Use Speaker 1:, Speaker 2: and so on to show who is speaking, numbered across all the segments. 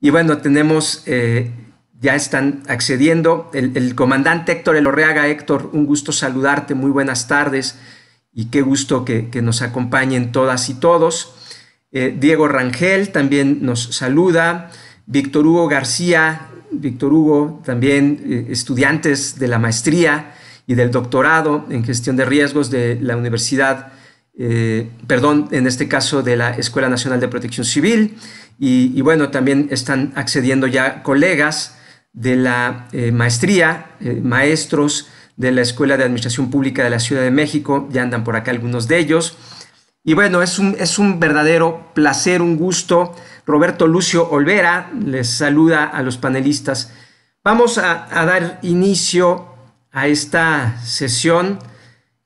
Speaker 1: Y bueno, tenemos, eh, ya están accediendo, el, comandante Héctor Elorreaga. Héctor, un gusto saludarte, muy buenas tardes y qué gusto que, nos acompañen todas y todos. Eh, Diego Rangel también nos saluda. Víctor Hugo García, Víctor Hugo, también eh, estudiantes de la maestría y del doctorado en gestión de riesgos de la Universidad, perdón, en este caso de la Escuela Nacional de Protección Civil. Y, bueno, también están accediendo ya colegas de la eh, maestría, eh, maestros de la Escuela de Administración Pública de la Ciudad de México, ya andan por acá algunos de ellos. Y bueno, es un, es un verdadero placer, un gusto. Roberto Lucio Olvera les saluda a los panelistas. Vamos a, dar inicio a esta sesión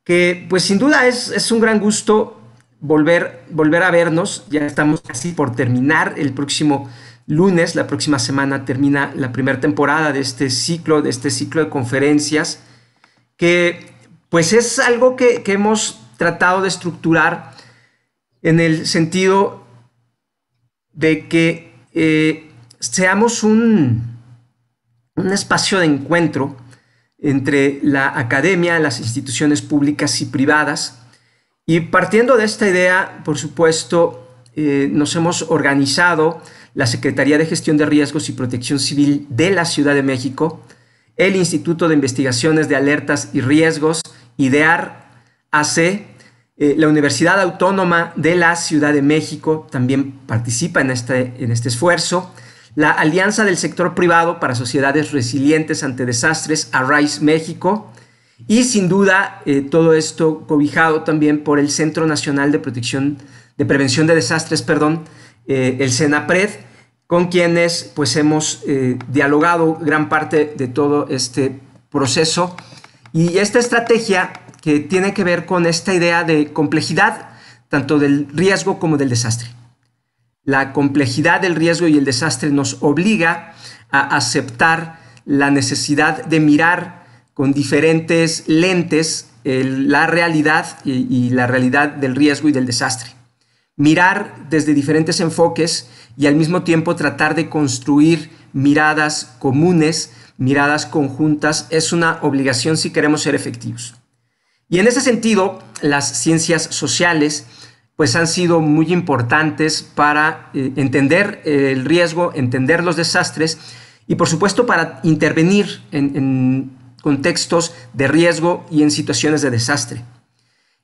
Speaker 1: que pues sin duda es, es un gran gusto volver, volver a vernos. Ya estamos casi por terminar el próximo lunes, la próxima semana termina la primera temporada de este ciclo, de este ciclo de conferencias, que pues es algo que, hemos tratado de estructurar en el sentido de que eh, seamos un, un espacio de encuentro entre la academia, las instituciones públicas y privadas, y partiendo de esta idea, por supuesto, eh, nos hemos organizado la Secretaría de Gestión de Riesgos y Protección Civil de la Ciudad de México, el Instituto de Investigaciones de Alertas y Riesgos, IDEAR, AC, eh, la Universidad Autónoma de la Ciudad de México también participa en este, en este esfuerzo, la Alianza del Sector Privado para Sociedades Resilientes ante Desastres, ARISE México, y sin duda, eh, todo esto cobijado también por el Centro Nacional de Protección, de Prevención de Desastres, perdón, eh, el CENAPRED, con quienes pues hemos eh, dialogado gran parte de todo este proceso. Y esta estrategia que tiene que ver con esta idea de complejidad, tanto del riesgo como del desastre. La complejidad del riesgo y el desastre nos obliga a aceptar la necesidad de mirar con diferentes lentes la realidad y, la realidad del riesgo y del desastre. Mirar desde diferentes enfoques y al mismo tiempo tratar de construir miradas comunes, miradas conjuntas, es una obligación si queremos ser efectivos. Y en ese sentido, las ciencias sociales pues han sido muy importantes para eh, entender eh, el riesgo, entender los desastres y por supuesto para intervenir en contextos de riesgo y en situaciones de desastre.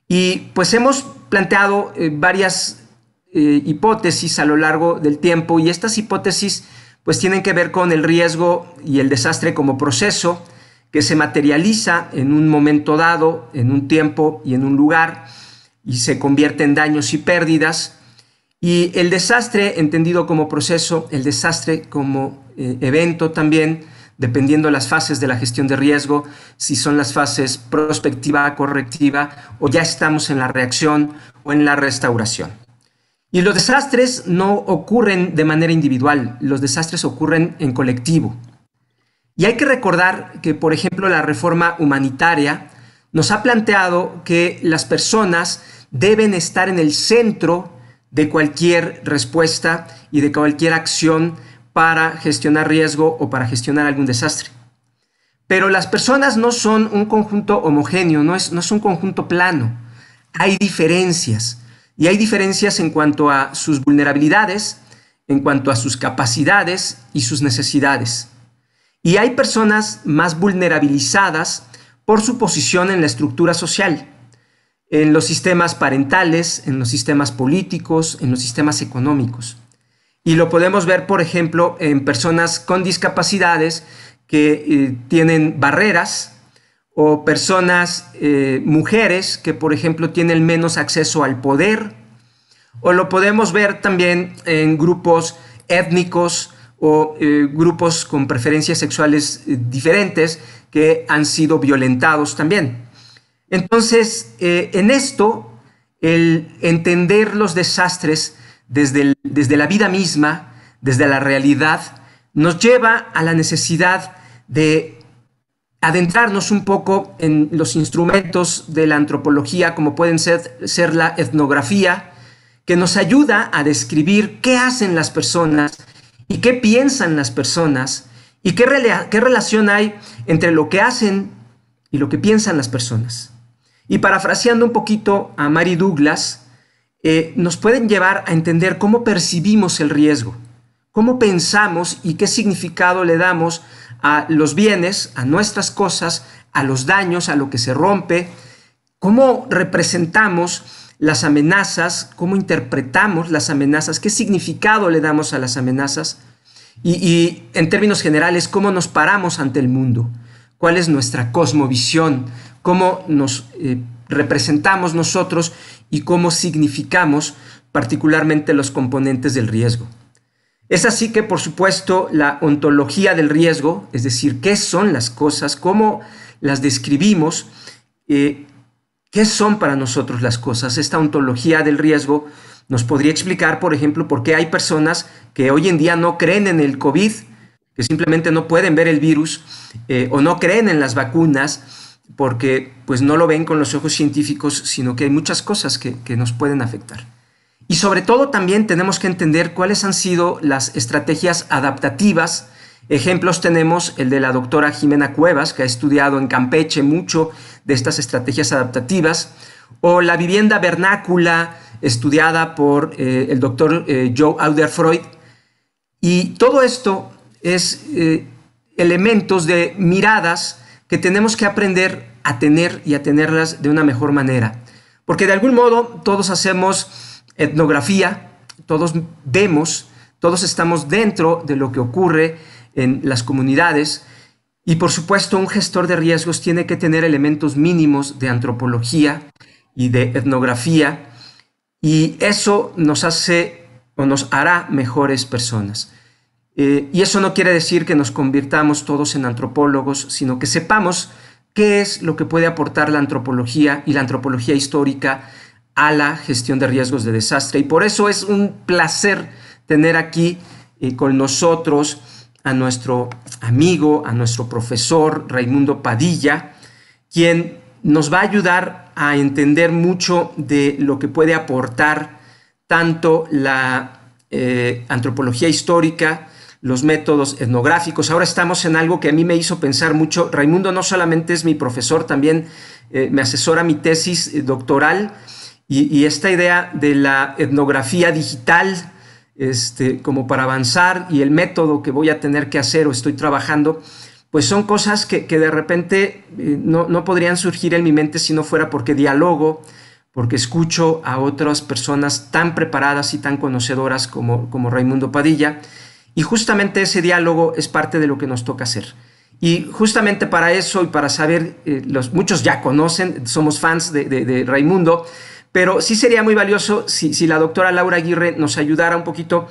Speaker 1: Y pues hemos planteado eh, varias eh, hipótesis a lo largo del tiempo y estas hipótesis pues tienen que ver con el riesgo y el desastre como proceso que se materializa en un momento dado, en un tiempo y en un lugar y se convierte en daños y pérdidas. Y el desastre entendido como proceso, el desastre como eh, evento también, dependiendo las fases de la gestión de riesgo, si son las fases prospectiva, correctiva o ya estamos en la reacción o en la restauración. Y los desastres no ocurren de manera individual, los desastres ocurren en colectivo. Y hay que recordar que, por ejemplo, la reforma humanitaria nos ha planteado que las personas deben estar en el centro de cualquier respuesta y de cualquier acción para gestionar riesgo o para gestionar algún desastre. Pero las personas no son un conjunto homogéneo, no es, no es un conjunto plano. Hay diferencias. Y hay diferencias en cuanto a sus vulnerabilidades, en cuanto a sus capacidades y sus necesidades. Y hay personas más vulnerabilizadas por su posición en la estructura social, en los sistemas parentales, en los sistemas políticos, en los sistemas económicos. Y lo podemos ver, por ejemplo, en personas con discapacidades que eh, tienen barreras o personas, eh, mujeres, que por ejemplo tienen menos acceso al poder. O lo podemos ver también en grupos étnicos o eh, grupos con preferencias sexuales diferentes que han sido violentados también. Entonces, en esto, el entender los desastres desde, la vida misma, desde la realidad, nos lleva a la necesidad de adentrarnos un poco en los instrumentos de la antropología, como pueden ser, la etnografía, que nos ayuda a describir qué hacen las personas y qué piensan las personas y qué relación hay entre lo que hacen y lo que piensan las personas. Y parafraseando un poquito a Mary Douglas, eh, nos pueden llevar a entender cómo percibimos el riesgo, cómo pensamos y qué significado le damos a los bienes, a nuestras cosas, a los daños, a lo que se rompe, cómo representamos las amenazas, cómo interpretamos las amenazas, qué significado le damos a las amenazas y, en términos generales, cómo nos paramos ante el mundo, cuál es nuestra cosmovisión, cómo nos eh, representamos nosotros y cómo significamos particularmente los componentes del riesgo. Es así que, por supuesto, la ontología del riesgo, es decir, qué son las cosas, cómo las describimos, eh, qué son para nosotros las cosas. Esta ontología del riesgo nos podría explicar, por ejemplo, por qué hay personas que hoy en día no creen en el COVID, que simplemente no pueden ver el virus eh, o no creen en las vacunas porque pues no lo ven con los ojos científicos, sino que hay muchas cosas que, nos pueden afectar. Y sobre todo también tenemos que entender cuáles han sido las estrategias adaptativas. Ejemplos tenemos el de la doctora Jimena Cuevas, que ha estudiado en Campeche mucho de estas estrategias adaptativas, o la vivienda vernácula estudiada por eh, el doctor eh, Joe Joe Freud. Y todo esto es eh, elementos de miradas que tenemos que aprender a tener y a tenerlas de una mejor manera. Porque de algún modo todos hacemos etnografía, todos vemos, todos estamos dentro de lo que ocurre en las comunidades y por supuesto un gestor de riesgos tiene que tener elementos mínimos de antropología y de etnografía y eso nos hace o nos hará mejores personas. Eh, y eso no quiere decir que nos convirtamos todos en antropólogos, sino que sepamos qué es lo que puede aportar la antropología y la antropología histórica a la gestión de riesgos de desastre. Y por eso es un placer tener aquí eh, con nosotros a nuestro amigo, a nuestro profesor Raimundo Padilla, quien nos va a ayudar a entender mucho de lo que puede aportar tanto la eh, antropología histórica los métodos etnográficos. Ahora estamos en algo que a mí me hizo pensar mucho. Raimundo no solamente es mi profesor, también eh, me asesora mi tesis eh, doctoral y, esta idea de la etnografía digital este, como para avanzar y el método que voy a tener que hacer o estoy trabajando, pues son cosas que, de repente eh, no, podrían surgir en mi mente si no fuera porque dialogo, porque escucho a otras personas tan preparadas y tan conocedoras como, como Raimundo Padilla y justamente ese diálogo es parte de lo que nos toca hacer. Y justamente para eso y para saber, eh, los, muchos ya conocen, somos fans de, Raimundo, pero sí sería muy valioso si, la doctora Laura Aguirre nos ayudara un poquito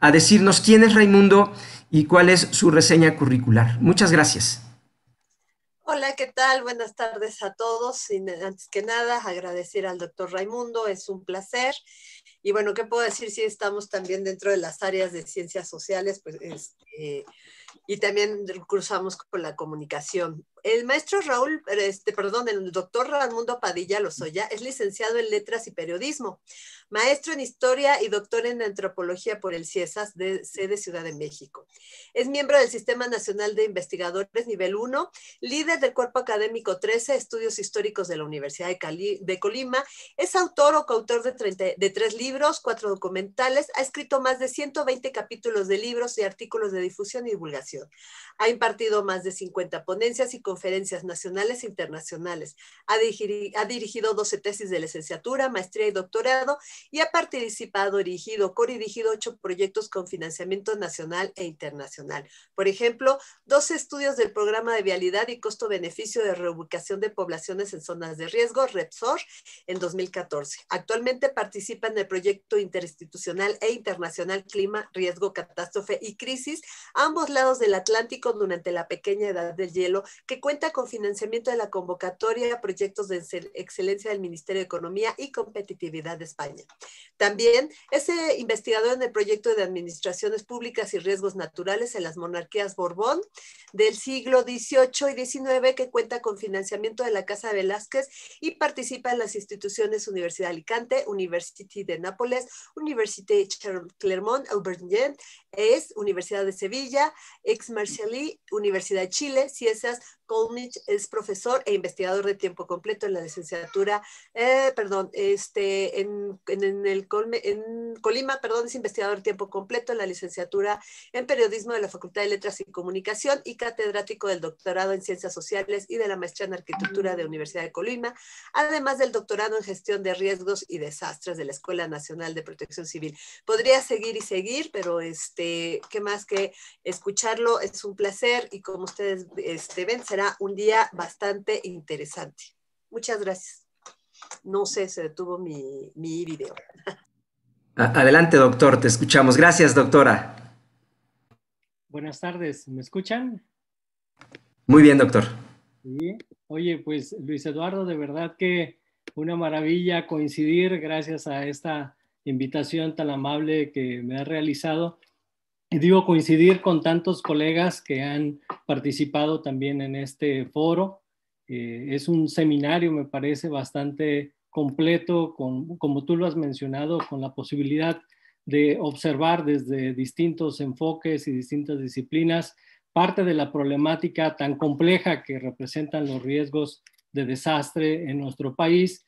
Speaker 1: a decirnos quién es Raimundo y cuál es su reseña curricular. Muchas gracias.
Speaker 2: Hola, ¿qué tal? Buenas tardes a todos. Y antes que nada, agradecer al doctor Raimundo, es un placer. Y bueno, ¿qué puedo decir si estamos también dentro de las áreas de ciencias sociales? Pues, este, y también cruzamos con la comunicación. El maestro Raúl, este, perdón, el doctor Raimundo Padilla Lozoya es licenciado en Letras y Periodismo maestro en historia y doctor en antropología por el CIESAS de e sede Ciudad de México. Es miembro del Sistema Nacional de Investigadores nivel 1, líder del cuerpo académico 13, estudios históricos de la Universidad de, Colima, es autor o coautor de, tres libros, cuatro documentales, ha escrito más de 120 capítulos de libros y artículos de difusión y divulgación. Ha impartido más de 50 ponencias y conferencias nacionales e internacionales. Ha, ha dirigido 12 tesis de licenciatura, maestría y doctorado y ha participado, dirigido, dirigido ocho proyectos con financiamiento nacional e internacional. Por ejemplo, dos estudios del programa de vialidad y costo-beneficio de reubicación de poblaciones en zonas de riesgo, Repsor, en 2014. Actualmente participa en el proyecto interinstitucional e internacional Clima, Riesgo, Catástrofe y Crisis, ambos lados del Atlántico durante la pequeña edad del hielo, que cuenta con financiamiento de la convocatoria a proyectos de excelencia del Ministerio de Economía y Competitividad de España. También es investigador en el proyecto de administraciones públicas y riesgos naturales en las monarquías Borbón del siglo XVIII y XIX, que cuenta con financiamiento de la Casa Velázquez y participa en las instituciones Universidad de Alicante, University de Nápoles, Université Clermont, Auvergne, es Universidad de Sevilla, ex Universidad de Chile, CIESAS, Colnich, es profesor e investigador de tiempo completo en la licenciatura, eh, perdón, este, en en, el Colima, perdón, es investigador tiempo completo en la licenciatura en periodismo de la Facultad de Letras y Comunicación y catedrático del doctorado en Ciencias Sociales y de la maestría en Arquitectura de la Universidad de Colima, además del doctorado en Gestión de Riesgos y Desastres de la Escuela Nacional de Protección Civil. Podría seguir y seguir, pero este, qué más que escucharlo, es un placer y como ustedes este, ven, será un día bastante interesante. Muchas gracias no sé, se detuvo mi, mi video.
Speaker 1: Adelante, doctor, te escuchamos. Gracias, doctora.
Speaker 3: Buenas tardes, ¿me escuchan? Muy bien, doctor. Oye, pues Luis Eduardo, de verdad que una maravilla coincidir gracias a esta invitación tan amable que me ha realizado. Y digo coincidir con tantos colegas que han participado también en este foro eh, es un seminario, me parece, bastante completo, como tú lo has mencionado, con la posibilidad de observar desde distintos enfoques y distintas disciplinas parte de la problemática tan compleja que representan los riesgos de desastre en nuestro país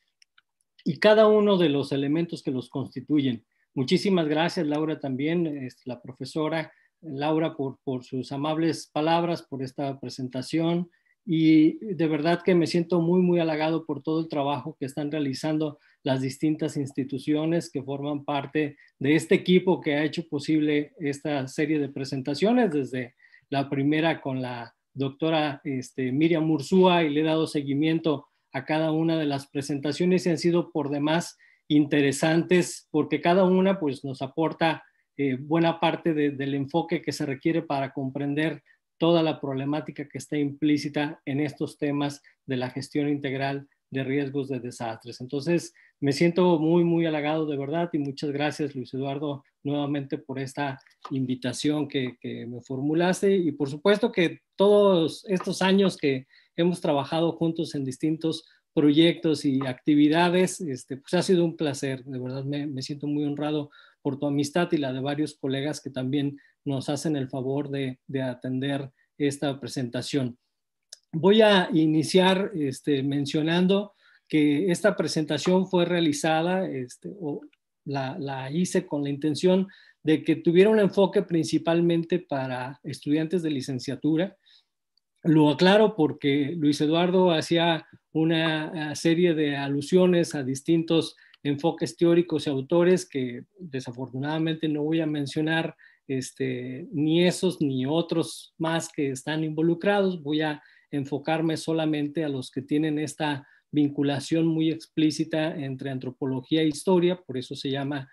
Speaker 3: y cada uno de los elementos que los constituyen. Muchísimas gracias, Laura, también, la profesora Laura, por sus amables palabras, por esta presentación, y de verdad que me siento muy, muy halagado por todo el trabajo que están realizando las distintas instituciones que forman parte de este equipo que ha hecho posible esta serie de presentaciones, desde la primera con la doctora este, Miriam Mursúa y le he dado seguimiento a cada una de las presentaciones y han sido por demás interesantes porque cada una pues nos aporta eh, buena parte del enfoque que se requiere para comprender toda la problemática que está implícita en estos temas de la gestión integral de riesgos de desastres. Entonces, me siento muy, muy halagado de verdad y muchas gracias, Luis Eduardo, nuevamente por esta invitación que, me formulaste y por supuesto que todos estos años que hemos trabajado juntos en distintos proyectos y actividades, este, pues ha sido un placer, de verdad me siento muy honrado por tu amistad y la de varios colegas que también nos hacen el favor de, atender esta presentación. Voy a iniciar este, mencionando que esta presentación fue realizada este, o la, hice con la intención de que tuviera un enfoque principalmente para estudiantes de licenciatura. Lo aclaro porque Luis Eduardo hacía una serie de alusiones a distintos enfoques teóricos y autores que desafortunadamente no voy a mencionar este, ni esos ni otros más que están involucrados. Voy a enfocarme solamente a los que tienen esta vinculación muy explícita entre antropología e historia, por eso se llama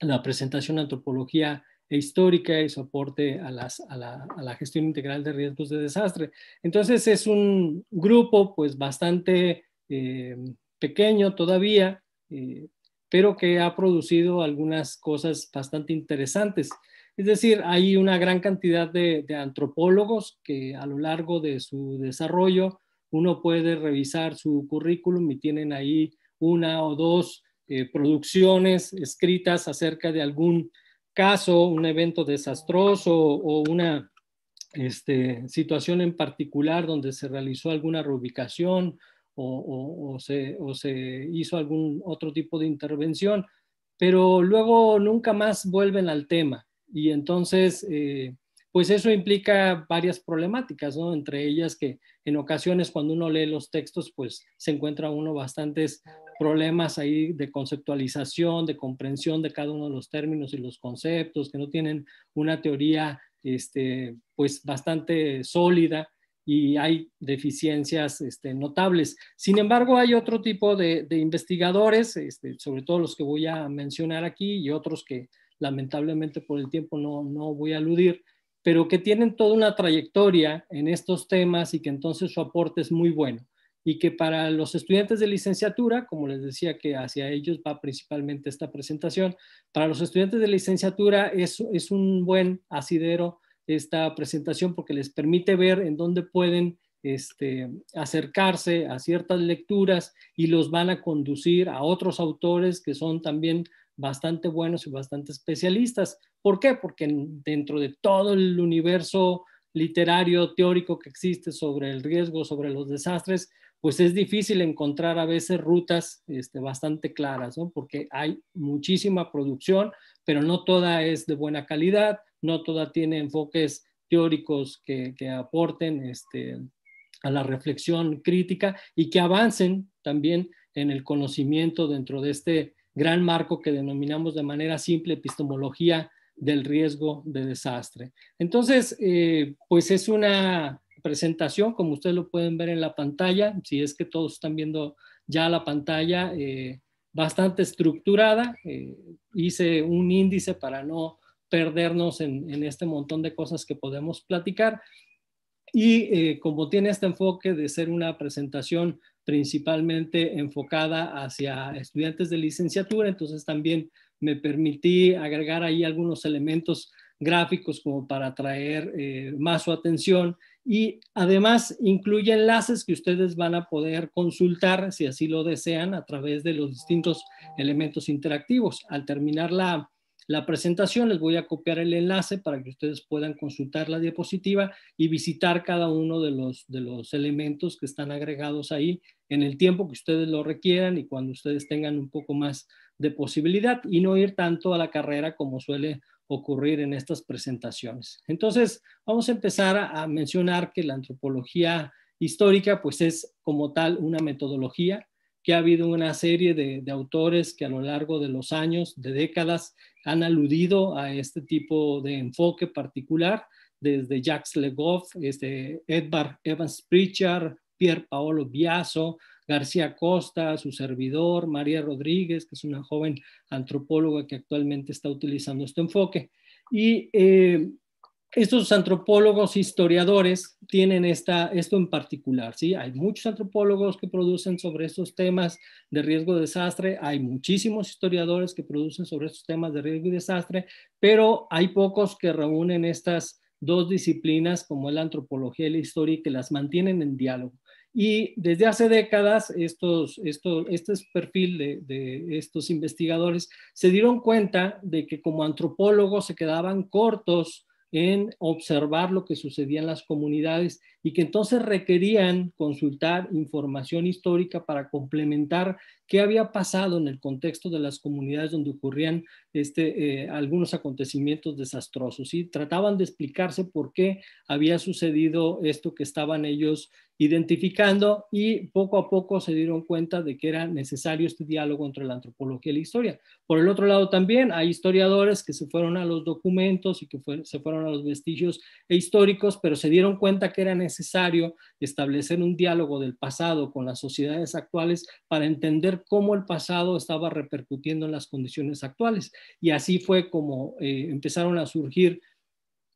Speaker 3: la presentación antropología e histórica y soporte a, a, la, gestión integral de riesgos de desastre. Entonces es un grupo pues bastante eh, pequeño todavía, eh, pero que ha producido algunas cosas bastante interesantes. Es decir, hay una gran cantidad de, antropólogos que a lo largo de su desarrollo uno puede revisar su currículum y tienen ahí una o dos eh, producciones escritas acerca de algún caso, un evento desastroso o una este, situación en particular donde se realizó alguna reubicación o, se, hizo algún otro tipo de intervención, pero luego nunca más vuelven al tema. Y entonces, eh, pues eso implica varias problemáticas, ¿no? Entre ellas que en ocasiones cuando uno lee los textos, pues se encuentra uno bastantes problemas ahí de conceptualización, de comprensión de cada uno de los términos y los conceptos, que no tienen una teoría, este, pues bastante sólida y hay deficiencias este, notables. Sin embargo, hay otro tipo de, investigadores, este, sobre todo los que voy a mencionar aquí y otros que lamentablemente por el tiempo no, voy a aludir, pero que tienen toda una trayectoria en estos temas y que entonces su aporte es muy bueno y que para los estudiantes de licenciatura, como les decía que hacia ellos va principalmente esta presentación, para los estudiantes de licenciatura es, es un buen asidero esta presentación porque les permite ver en dónde pueden este, acercarse a ciertas lecturas y los van a conducir a otros autores que son también bastante buenos y bastante especialistas. ¿Por qué? Porque dentro de todo el universo literario, teórico que existe sobre el riesgo, sobre los desastres, pues es difícil encontrar a veces rutas este, bastante claras, ¿no? porque hay muchísima producción, pero no toda es de buena calidad, no toda tiene enfoques teóricos que, aporten este, a la reflexión crítica y que avancen también en el conocimiento dentro de este gran marco que denominamos de manera simple epistemología del riesgo de desastre. Entonces, eh, pues es una presentación, como ustedes lo pueden ver en la pantalla, si es que todos están viendo ya la pantalla, eh, bastante estructurada. Eh, hice un índice para no perdernos en este montón de cosas que podemos platicar. Y eh, como tiene este enfoque de ser una presentación principalmente enfocada hacia estudiantes de licenciatura, entonces también me permití agregar ahí algunos elementos gráficos como para atraer eh, más su atención y además incluye enlaces que ustedes van a poder consultar si así lo desean a través de los distintos elementos interactivos. Al terminar la, la presentación. Les voy a copiar el enlace para que ustedes puedan consultar la diapositiva y visitar cada uno de los, de los elementos que están agregados ahí en el tiempo que ustedes lo requieran y cuando ustedes tengan un poco más de posibilidad y no ir tanto a la carrera como suele ocurrir en estas presentaciones. Entonces, vamos a empezar a, a mencionar que la antropología histórica pues es como tal una metodología que ha habido una serie de, autores que a lo largo de los años, de décadas, han aludido a este tipo de enfoque particular, desde Jacques Legoff, este, Edward Evans Pritchard, Pierre Paolo Biaso, García Costa, su servidor, María Rodríguez, que es una joven antropóloga que actualmente está utilizando este enfoque. Y eh, estos antropólogos e historiadores tienen esta, esto en particular, ¿sí? Hay muchos antropólogos que producen sobre estos temas de riesgo de desastre, hay muchísimos historiadores que producen sobre estos temas de riesgo y desastre, pero hay pocos que reúnen estas dos disciplinas como la antropología y la historia y que las mantienen en diálogo. Y desde hace décadas, estos, esto este perfil de, estos investigadores se dieron cuenta de que como antropólogos se quedaban cortos en observar lo que sucedía en las comunidades y que entonces requerían consultar información histórica para complementar qué había pasado en el contexto de las comunidades donde ocurrían este, eh, algunos acontecimientos desastrosos. y Trataban de explicarse por qué había sucedido esto que estaban ellos identificando y poco a poco se dieron cuenta de que era necesario este diálogo entre la antropología y la historia. Por el otro lado también hay historiadores que se fueron a los documentos y que se fueron a los vestigios e históricos, pero se dieron cuenta que era necesario establecer un diálogo del pasado con las sociedades actuales para entender cómo el pasado estaba repercutiendo en las condiciones actuales. Y así fue como eh, empezaron a surgir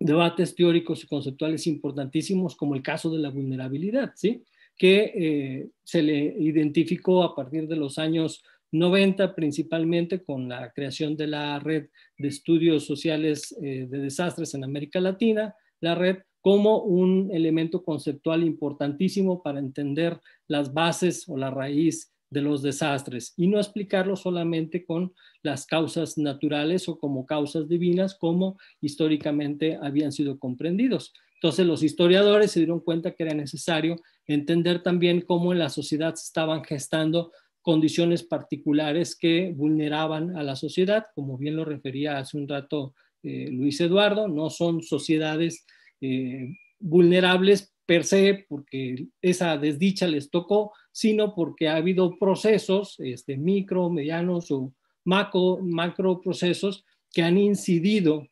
Speaker 3: debates teóricos y conceptuales importantísimos, como el caso de la vulnerabilidad, ¿sí? que eh, se le identificó a partir de los años 90 principalmente con la creación de la red de estudios sociales eh, de desastres en América Latina, la red como un elemento conceptual importantísimo para entender las bases o la raíz de los desastres y no explicarlo solamente con las causas naturales o como causas divinas como históricamente habían sido comprendidos. Entonces los historiadores se dieron cuenta que era necesario entender también cómo en la sociedad se estaban gestando condiciones particulares que vulneraban a la sociedad, como bien lo refería hace un rato eh, Luis Eduardo, no son sociedades eh, vulnerables per se porque esa desdicha les tocó, sino porque ha habido procesos, este, micro, medianos o macro, macro procesos que han incidido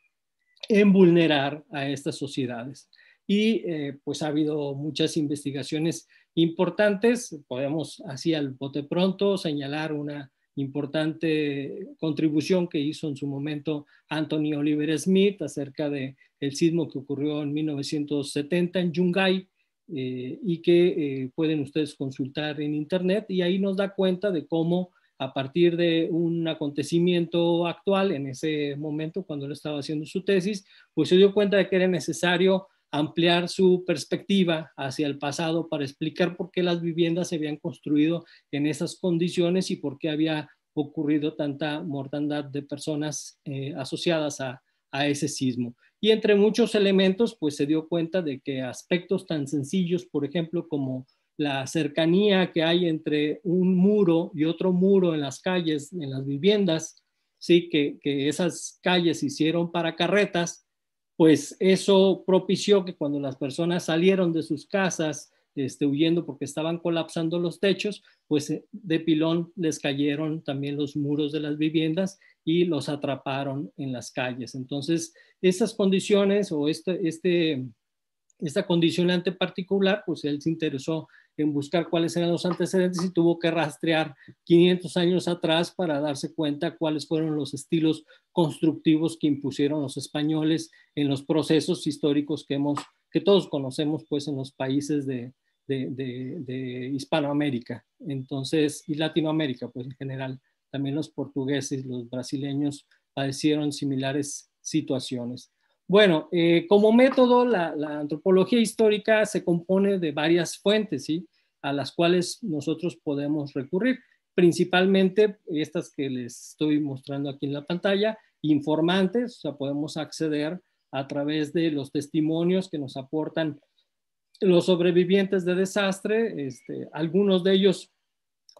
Speaker 3: en vulnerar a estas sociedades. Y eh, pues ha habido muchas investigaciones importantes, podemos así al bote pronto señalar una importante contribución que hizo en su momento Anthony Oliver Smith acerca de el sismo que ocurrió en 1970 en Yungay eh, y que eh, pueden ustedes consultar en internet y ahí nos da cuenta de cómo a partir de un acontecimiento actual en ese momento cuando él estaba haciendo su tesis, pues se dio cuenta de que era necesario ampliar su perspectiva hacia el pasado para explicar por qué las viviendas se habían construido en esas condiciones y por qué había ocurrido tanta mortandad de personas eh, asociadas a, ese sismo. Y entre muchos elementos, pues se dio cuenta de que aspectos tan sencillos, por ejemplo, como la cercanía que hay entre un muro y otro muro en las calles, en las viviendas, sí, que, que esas calles hicieron para carretas, pues eso propició que cuando las personas salieron de sus casas, este, huyendo porque estaban colapsando los techos, pues eh, de pilón les cayeron también los muros de las viviendas y los atraparon en las calles. Entonces, estas condiciones o este, este, esta condicionante particular, pues él se interesó en buscar cuáles eran los antecedentes y tuvo que rastrear 500 años atrás para darse cuenta cuáles fueron los estilos constructivos que impusieron los españoles en los procesos históricos que que todos conocemos pues en los países de, Hispanoamérica entonces y Latinoamérica pues en general también los portugueses los brasileños padecieron similares situaciones bueno, eh, como método, la, antropología histórica se compone de varias fuentes, ¿sí? A las cuales nosotros podemos recurrir, principalmente estas que les estoy mostrando aquí en la pantalla, informantes, o sea, podemos acceder a través de los testimonios que nos aportan los sobrevivientes de desastre, este, algunos de ellos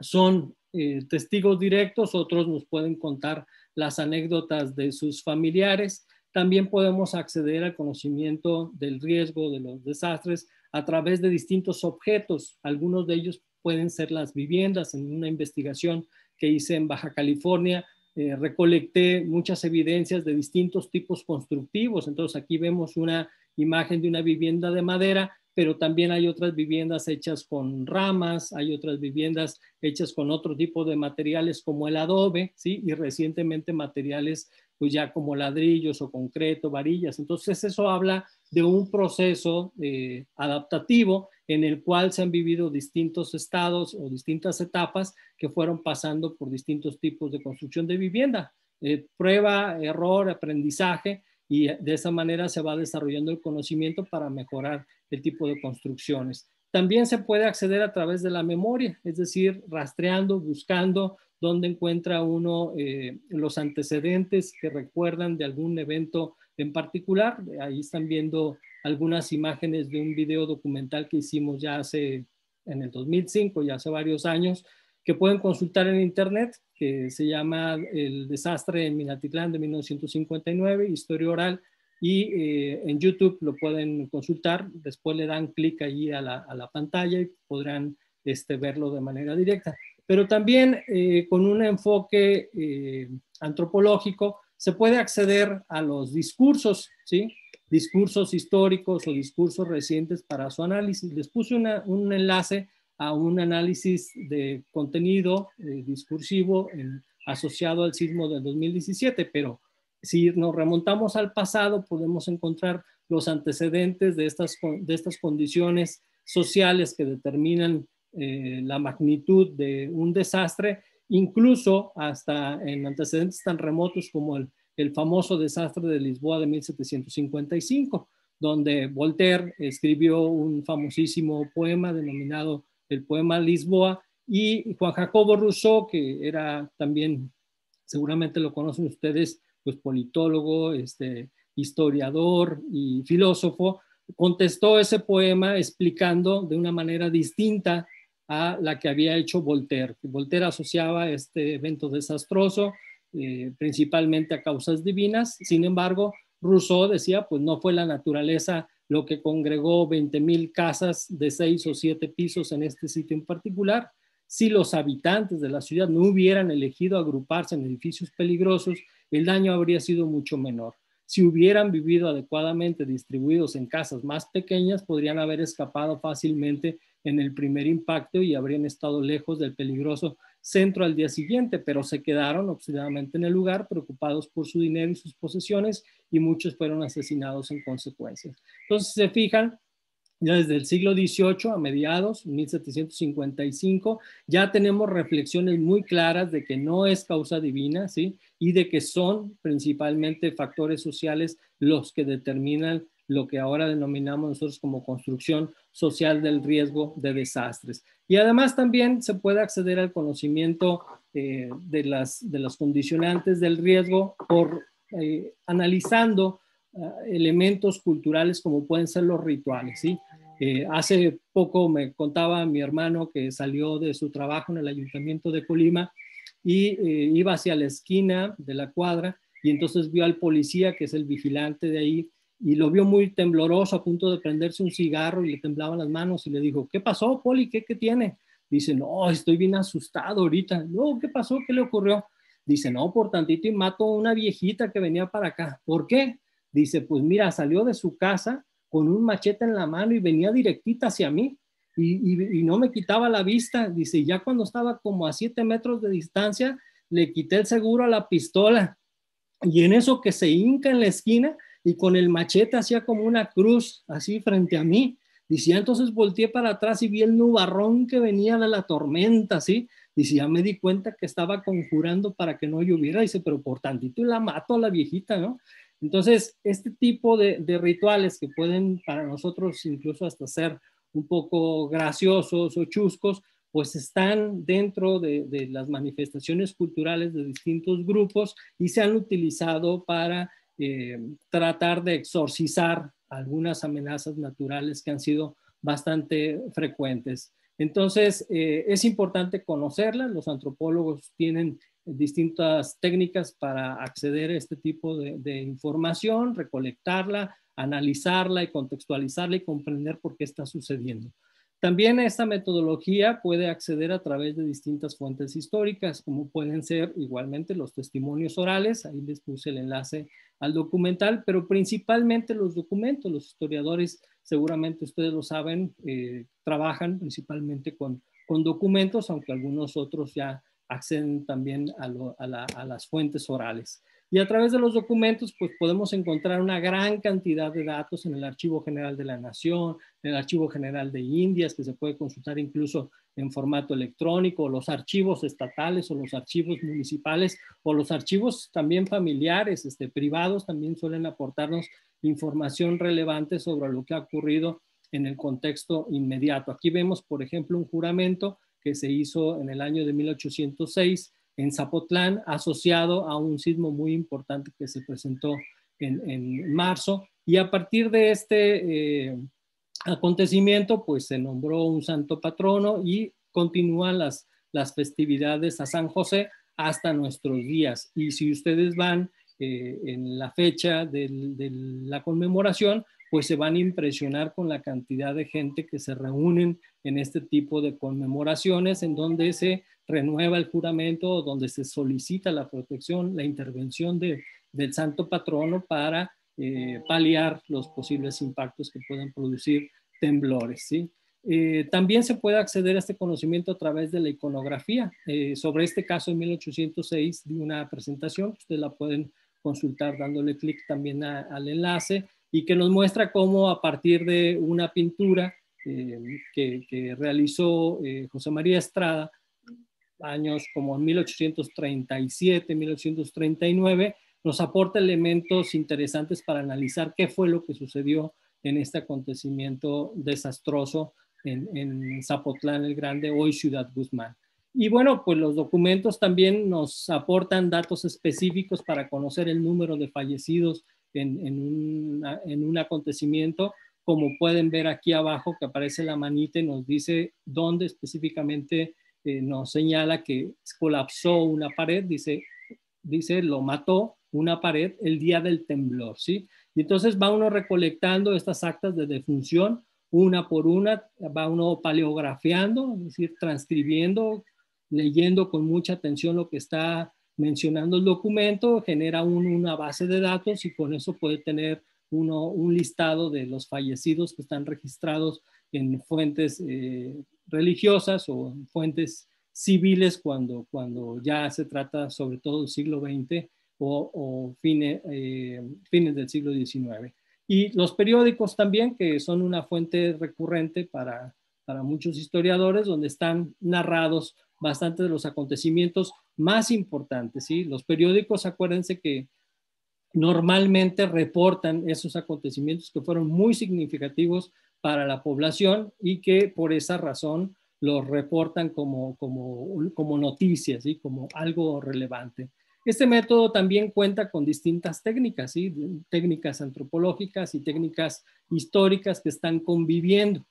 Speaker 3: son eh, testigos directos, otros nos pueden contar las anécdotas de sus familiares también podemos acceder al conocimiento del riesgo de los desastres a través de distintos objetos. Algunos de ellos pueden ser las viviendas. En una investigación que hice en Baja California, eh, recolecté muchas evidencias de distintos tipos constructivos. Entonces aquí vemos una imagen de una vivienda de madera, pero también hay otras viviendas hechas con ramas, hay otras viviendas hechas con otro tipo de materiales como el adobe, ¿sí? Y recientemente materiales pues ya como ladrillos o concreto, varillas. Entonces eso habla de un proceso eh, adaptativo en el cual se han vivido distintos estados o distintas etapas que fueron pasando por distintos tipos de construcción de vivienda. Eh, prueba, error, aprendizaje, y eh, de esa manera se va desarrollando el conocimiento para mejorar el tipo de construcciones. También se puede acceder a través de la memoria, es decir, rastreando, buscando dónde encuentra uno eh, los antecedentes que recuerdan de algún evento en particular. Ahí están viendo algunas imágenes de un video documental que hicimos ya hace, en el 2005, ya hace varios años, que pueden consultar en internet, que se llama El desastre en Minatitlán de 1959, historia oral y eh, en YouTube lo pueden consultar, después le dan clic allí a la, a la, pantalla y podrán este, verlo de manera directa. Pero también eh, con un enfoque eh, antropológico se puede acceder a los discursos, ¿sí? discursos históricos o discursos recientes para su análisis. Les puse un enlace a un análisis de contenido discursivo asociado al sismo del 2017, pero si nos remontamos al pasado, podemos encontrar los antecedentes de estas, de estas condiciones sociales que determinan eh, la magnitud de un desastre, incluso hasta en antecedentes tan remotos como el, el famoso desastre de Lisboa de 1755, donde Voltaire escribió un famosísimo poema denominado el poema Lisboa, y Juan Jacobo Rousseau, que era también, seguramente lo conocen ustedes, pues, politólogo, este, historiador y filósofo, contestó ese poema explicando de una manera distinta a la que había hecho Voltaire. Voltaire asociaba este evento desastroso eh, principalmente a causas divinas, sin embargo, Rousseau decía, pues no fue la naturaleza lo que congregó 20.000 casas de seis o siete pisos en este sitio en particular. Si los habitantes de la ciudad no hubieran elegido agruparse en edificios peligrosos el daño habría sido mucho menor. Si hubieran vivido adecuadamente distribuidos en casas más pequeñas, podrían haber escapado fácilmente en el primer impacto y habrían estado lejos del peligroso centro al día siguiente, pero se quedaron obstinadamente en el lugar, preocupados por su dinero y sus posesiones, y muchos fueron asesinados en consecuencia. Entonces, se fijan, desde el siglo XVIII a mediados, 1755, ya tenemos reflexiones muy claras de que no es causa divina, ¿sí? Y de que son principalmente factores sociales los que determinan lo que ahora denominamos nosotros como construcción social del riesgo de desastres. Y además también se puede acceder al conocimiento eh, de, las, condicionantes del riesgo por eh, analizando eh, elementos culturales como pueden ser los rituales. ¿sí? Eh, hace poco me contaba mi hermano que salió de su trabajo en el ayuntamiento de Colima y eh, iba hacia la esquina de la cuadra y entonces vio al policía, que es el vigilante de ahí, y lo vio muy tembloroso a punto de prenderse un cigarro y le temblaban las manos y le dijo, ¿qué pasó, Poli? ¿Qué, qué tiene? Dice, no, estoy bien asustado ahorita. No, ¿qué pasó? ¿Qué le ocurrió? Dice, no, por tantito y mato a una viejita que venía para acá. ¿Por qué? Dice, pues mira, salió de su casa con un machete en la mano y venía directita hacia mí y, no me quitaba la vista. Dice, ya cuando estaba como a siete metros de distancia, le quité el seguro a la pistola y en eso que se hinca en la esquina y con el machete hacía como una cruz así frente a mí. Dice, entonces volteé para atrás y vi el nubarrón que venía de la tormenta, ¿sí? Dice, ya me di cuenta que estaba conjurando para que no lloviera. Dice, pero por tantito y la mato a la viejita, ¿no? Entonces, este tipo de, rituales que pueden para nosotros incluso hasta ser un poco graciosos o chuscos, pues están dentro de, las manifestaciones culturales de distintos grupos y se han utilizado para eh, tratar de exorcizar algunas amenazas naturales que han sido bastante frecuentes. Entonces, eh, es importante conocerlas, los antropólogos tienen distintas técnicas para acceder a este tipo de, información, recolectarla, analizarla y contextualizarla y comprender por qué está sucediendo. También esta metodología puede acceder a través de distintas fuentes históricas, como pueden ser igualmente los testimonios orales, ahí les puse el enlace al documental, pero principalmente los documentos, los historiadores, seguramente ustedes lo saben, eh, trabajan principalmente con, con documentos, aunque algunos otros ya acceden también a, las fuentes orales. Y a través de los documentos, pues podemos encontrar una gran cantidad de datos en el Archivo General de la Nación, en el Archivo General de Indias, que se puede consultar incluso en formato electrónico, los archivos estatales o los archivos municipales o los archivos también familiares, este, privados, también suelen aportarnos información relevante sobre lo que ha ocurrido en el contexto inmediato. Aquí vemos, por ejemplo, un juramento que se hizo en el año de 1806 en Zapotlán, asociado a un sismo muy importante que se presentó en, marzo. Y a partir de este eh, acontecimiento, pues se nombró un santo patrono y continúan las, festividades a San José hasta nuestros días. Y si ustedes van eh, en la fecha de la conmemoración, pues se van a impresionar con la cantidad de gente que se reúnen en este tipo de conmemoraciones, en donde se renueva el juramento, donde se solicita la protección, la intervención del santo patrono para eh, paliar los posibles impactos que puedan producir temblores. ¿sí? Eh, también se puede acceder a este conocimiento a través de la iconografía. Eh, sobre este caso en 1806 de una presentación, ustedes la pueden consultar dándole clic también al enlace y que nos muestra cómo a partir de una pintura eh, que, realizó eh, José María Estrada, años como 1837, 1839, nos aporta elementos interesantes para analizar qué fue lo que sucedió en este acontecimiento desastroso en, en Zapotlán el Grande, hoy Ciudad Guzmán. Y bueno, pues los documentos también nos aportan datos específicos para conocer el número de fallecidos en, un, en un acontecimiento, como pueden ver aquí abajo que aparece la manita y nos dice dónde específicamente eh, nos señala que colapsó una pared, dice, dice lo mató una pared el día del temblor, ¿sí? Y entonces va uno recolectando estas actas de defunción una por una, va uno paleografiando, es decir, transcribiendo, leyendo con mucha atención lo que está mencionando el documento, genera una base de datos y con eso puede tener uno, un listado de los fallecidos que están registrados en fuentes eh, religiosas o fuentes civiles cuando, cuando ya se trata sobre todo del siglo XX o, o eh, fines del siglo XIX. Y los periódicos también, que son una fuente recurrente para para muchos historiadores, donde están narrados bastantes de los acontecimientos más importantes. ¿sí? Los periódicos, acuérdense que normalmente reportan esos acontecimientos que fueron muy significativos para la población y que por esa razón los reportan como, como, como noticias, y como algo relevante. Este método también cuenta con distintas técnicas, ¿sí? técnicas antropológicas y técnicas históricas que están conviviendo.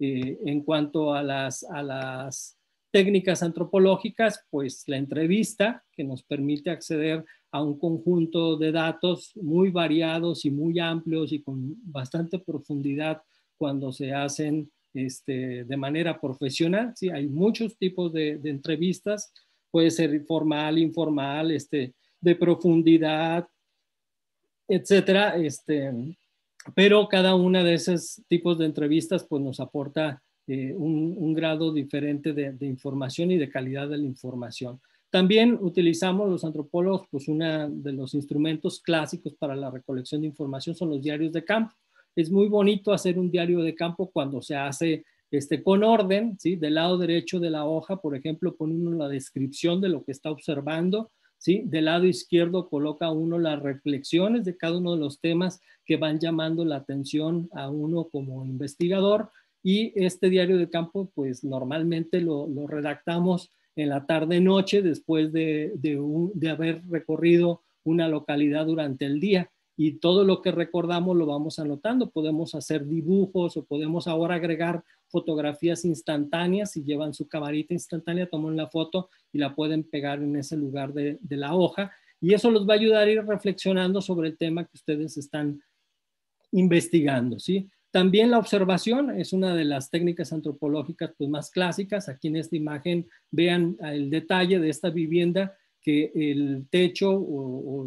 Speaker 3: Eh, en cuanto a las, las técnicas antropológicas, pues la entrevista, que nos permite acceder a un conjunto de datos muy variados y muy amplios y con bastante profundidad cuando se hacen este, de manera profesional. Sí, hay muchos tipos de, entrevistas, puede ser formal, informal, este, de profundidad, etcétera. Este, pero cada una de esos tipos de entrevistas pues, nos aporta eh, un, grado diferente de, información y de calidad de la información. También utilizamos los antropólogos, pues uno de los instrumentos clásicos para la recolección de información son los diarios de campo. Es muy bonito hacer un diario de campo cuando se hace este, con orden, ¿sí? del lado derecho de la hoja, por ejemplo, poniendo la descripción de lo que está observando, del lado izquierdo coloca uno las reflexiones de cada uno de los temas que van llamando la atención a uno como investigador y este diario de campo pues normalmente lo, redactamos en la tarde-noche después de haber recorrido una localidad durante el día y todo lo que recordamos lo vamos anotando. Podemos hacer dibujos o podemos ahora agregar fotografías instantáneas. Si llevan su camarita instantánea, toman la foto y la pueden pegar en ese lugar de, la hoja. Y eso los va a ayudar a ir reflexionando sobre el tema que ustedes están investigando, ¿sí? También la observación es una de las técnicas antropológicas pues, más clásicas. Aquí en esta imagen vean el detalle de esta vivienda que el techo o,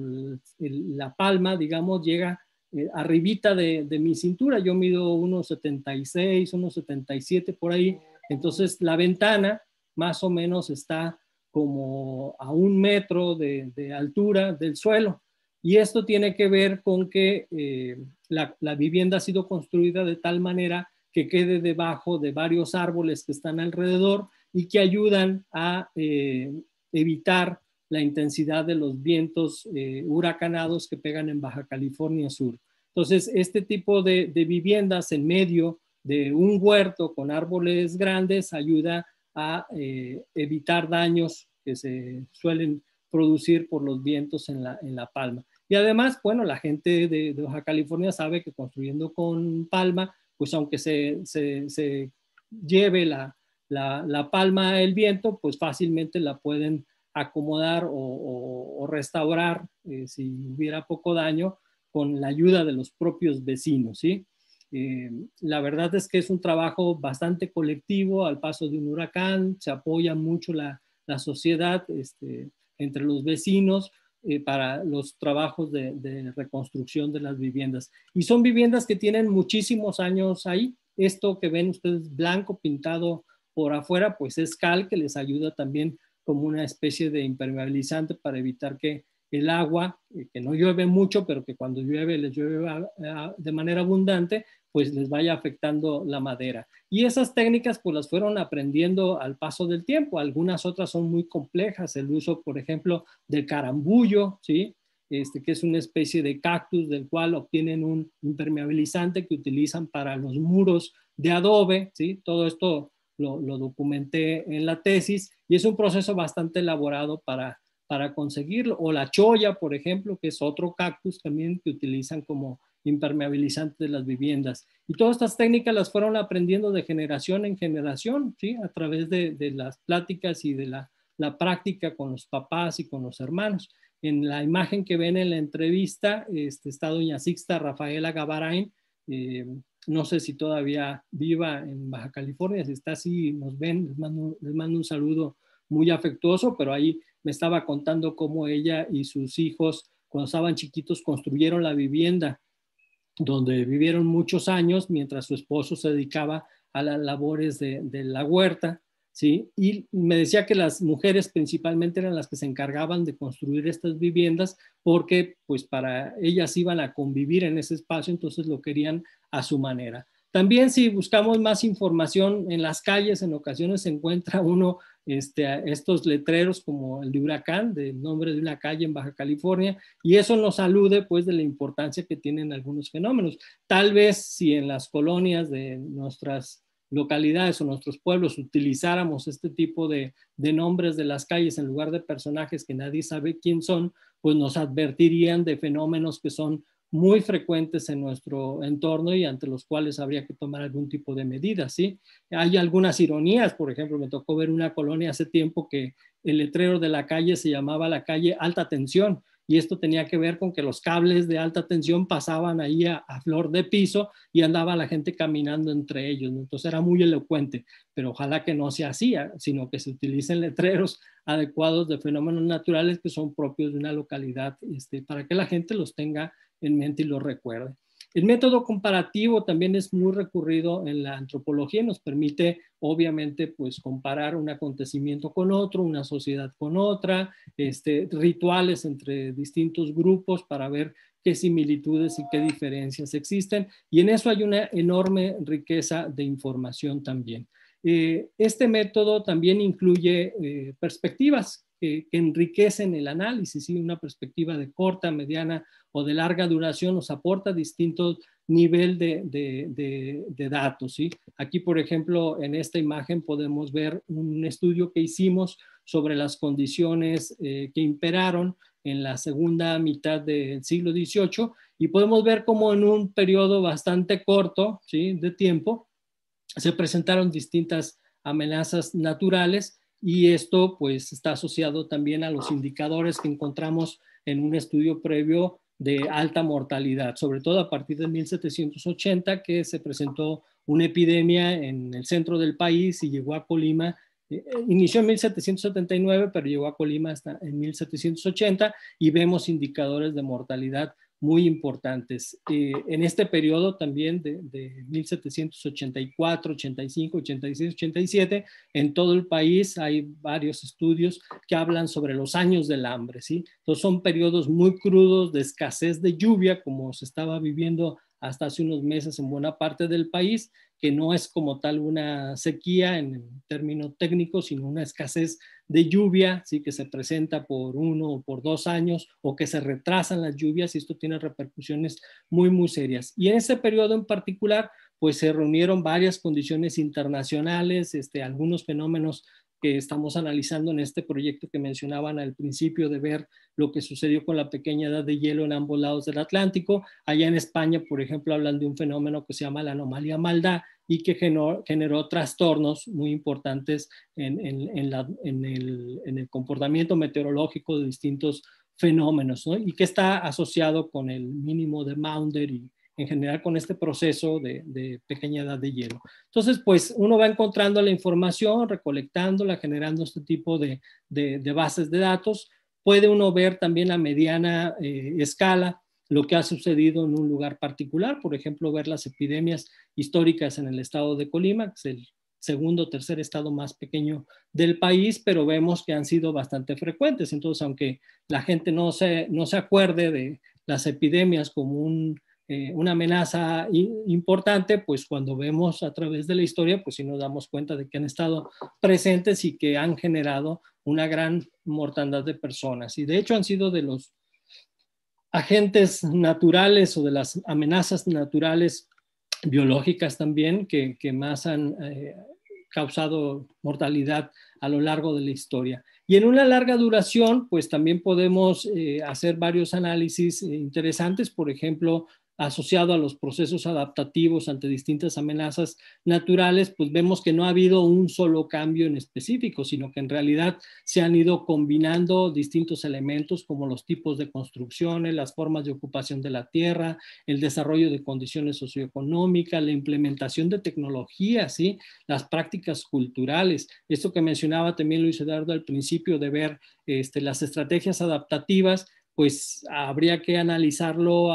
Speaker 3: la palma, digamos, llega eh, arribita de, mi cintura. Yo mido unos 76, unos 77 por ahí. Entonces la ventana más o menos está como a un metro de, altura del suelo. Y esto tiene que ver con que eh, la, vivienda ha sido construida de tal manera que quede debajo de varios árboles que están alrededor y que ayudan a eh, evitar la intensidad de los vientos eh, huracanados que pegan en Baja California Sur. Entonces, este tipo de, viviendas en medio de un huerto con árboles grandes ayuda a eh, evitar daños que se suelen producir por los vientos en la, palma. Y además, bueno, la gente de, Baja California sabe que construyendo con palma, pues aunque se, lleve la, la, palma el viento, pues fácilmente la pueden acomodar o, restaurar eh, si hubiera poco daño con la ayuda de los propios vecinos, ¿sí? Eh, la verdad es que es un trabajo bastante colectivo al paso de un huracán, se apoya mucho la, sociedad este, entre los vecinos eh, para los trabajos de, de, reconstrucción de las viviendas. Y son viviendas que tienen muchísimos años ahí. Esto que ven ustedes blanco pintado por afuera, pues es cal que les ayuda también como una especie de impermeabilizante para evitar que el agua, eh, que no llueve mucho, pero que cuando llueve les llueve de manera abundante, pues les vaya afectando la madera. Y esas técnicas pues las fueron aprendiendo al paso del tiempo. Algunas otras son muy complejas, el uso, por ejemplo, del carambullo, ¿sí? Este, que es una especie de cactus del cual obtienen un impermeabilizante que utilizan para los muros de adobe, ¿sí? Todo esto lo, documenté en la tesis y es un proceso bastante elaborado para, para conseguirlo. O la choya, por ejemplo, que es otro cactus también que utilizan como impermeabilizante de las viviendas. Y todas estas técnicas las fueron aprendiendo de generación en generación, ¿sí? a través de, las pláticas y de la, práctica con los papás y con los hermanos. En la imagen que ven en la entrevista este, está doña Sixta Rafaela Gabarain, eh, no sé si todavía viva en Baja California, si está así, nos ven, les mando, un saludo muy afectuoso, pero ahí me estaba contando cómo ella y sus hijos, cuando estaban chiquitos, construyeron la vivienda donde vivieron muchos años mientras su esposo se dedicaba a las labores de la huerta ¿sí? Y me decía que las mujeres principalmente eran las que se encargaban de construir estas viviendas porque pues para ellas iban a convivir en ese espacio, entonces lo querían a su manera. También si buscamos más información en las calles, en ocasiones se encuentra uno este, estos letreros como el de Huracán, del nombre de una calle en Baja California, y eso nos alude pues de la importancia que tienen algunos fenómenos. Tal vez si en las colonias de nuestras localidades o nuestros pueblos utilizáramos este tipo de, nombres de las calles en lugar de personajes que nadie sabe quién son, pues nos advertirían de fenómenos que son muy frecuentes en nuestro entorno y ante los cuales habría que tomar algún tipo de medidas, ¿sí? Hay algunas ironías, por ejemplo, me tocó ver una colonia hace tiempo que el letrero de la calle se llamaba la calle alta tensión, y esto tenía que ver con que los cables de alta tensión pasaban ahí a, flor de piso y andaba la gente caminando entre ellos. Entonces era muy elocuente, pero ojalá que no se hacía, ah, sino que se utilicen letreros adecuados de fenómenos naturales que son propios de una localidad este, para que la gente los tenga en mente y los recuerde. El método comparativo también es muy recurrido en la antropología y nos permite, obviamente, pues comparar un acontecimiento con otro, una sociedad con otra, este, rituales entre distintos grupos para ver qué similitudes y qué diferencias existen. Y en eso hay una enorme riqueza de información también. Eh, este método también incluye eh, perspectivas que, enriquecen el análisis y una perspectiva de corta, mediana o de larga duración nos aporta distintos niveles de, datos. Aquí, por ejemplo, en esta imagen podemos ver un estudio que hicimos sobre las condiciones eh, que imperaron en la segunda mitad del siglo XVIII y podemos ver cómo en un periodo bastante corto de tiempo se presentaron distintas amenazas naturales y esto pues está asociado también a los indicadores que encontramos en un estudio previo de alta mortalidad, sobre todo a partir de 1780 que se presentó una epidemia en el centro del país y llegó a Colima eh, eh, inició en 1779, pero llegó a Colima hasta en 1780 y vemos indicadores de mortalidad muy importantes. Eh, en este periodo también de, 1784, 85, 86, 87, en todo el país hay varios estudios que hablan sobre los años del hambre, ¿sí? Entonces son periodos muy crudos de escasez de lluvia, como se estaba viviendo hasta hace unos meses en buena parte del país, que no es como tal una sequía en término técnico sino una escasez de lluvia, ¿sí? que se presenta por uno o por dos años o que se retrasan las lluvias y esto tiene repercusiones muy, muy serias. Y en ese periodo en particular, pues se reunieron varias condiciones internacionales, este, algunos fenómenos estamos analizando en este proyecto que mencionaban al principio de ver lo que sucedió con la pequeña edad de hielo en ambos lados del Atlántico. Allá en España, por ejemplo, hablan de un fenómeno que se llama la anomalía maldad y que generó, trastornos muy importantes en, el, comportamiento meteorológico de distintos fenómenos y que está asociado con el mínimo de Maunder y, en general con este proceso de, pequeña edad de hielo. Entonces, pues uno va encontrando la información, recolectándola, generando este tipo de, bases de datos. Puede uno ver también a mediana eh, escala lo que ha sucedido en un lugar particular, por ejemplo, ver las epidemias históricas en el estado de Colima, que es el segundo o tercer estado más pequeño del país, pero vemos que han sido bastante frecuentes. Entonces, aunque la gente no se, no se acuerde de las epidemias como un eh, una amenaza importante, pues cuando vemos a través de la historia, pues si nos damos cuenta de que han estado presentes y que han generado una gran mortandad de personas. Y de hecho han sido de los agentes naturales o de las amenazas naturales biológicas también que, que más han eh, causado mortalidad a lo largo de la historia. Y en una larga duración, pues también podemos eh, hacer varios análisis interesantes, por ejemplo, asociado a los procesos adaptativos ante distintas amenazas naturales, pues vemos que no ha habido un solo cambio en específico, sino que en realidad se han ido combinando distintos elementos como los tipos de construcciones, las formas de ocupación de la tierra, el desarrollo de condiciones socioeconómicas, la implementación de tecnologías, ¿sí? las prácticas culturales. Esto que mencionaba también Luis Eduardo al principio de ver este, las estrategias adaptativas pues habría que analizarlo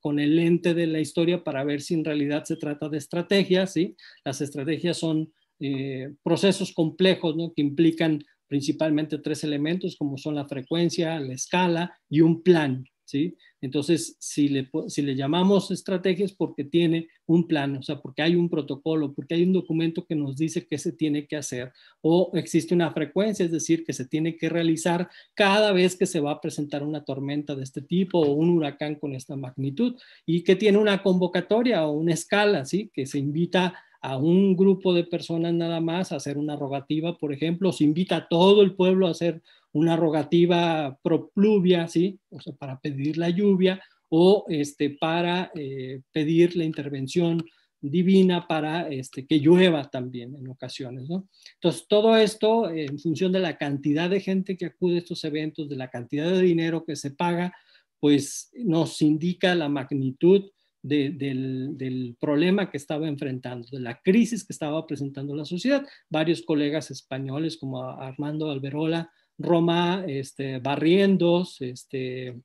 Speaker 3: con el lente de la historia para ver si en realidad se trata de estrategias. ¿sí? Las estrategias son eh, procesos complejos ¿no? que implican principalmente tres elementos como son la frecuencia, la escala y un plan. ¿sí? Entonces, si le, si le llamamos estrategias porque tiene un plan, o sea, porque hay un protocolo, porque hay un documento que nos dice qué se tiene que hacer o existe una frecuencia, es decir, que se tiene que realizar cada vez que se va a presentar una tormenta de este tipo o un huracán con esta magnitud y que tiene una convocatoria o una escala, ¿sí? Que se invita a un grupo de personas nada más hacer una rogativa, por ejemplo, se invita a todo el pueblo a hacer una rogativa propluvia, ¿sí? O sea, para pedir la lluvia o este, para eh, pedir la intervención divina para este, que llueva también en ocasiones. ¿no? Entonces, todo esto en función de la cantidad de gente que acude a estos eventos, de la cantidad de dinero que se paga, pues nos indica la magnitud del, problema que estaba enfrentando, de la crisis que estaba presentando la sociedad. Varios colegas españoles como Armando Alberola, Roma, este, Barrientos, este,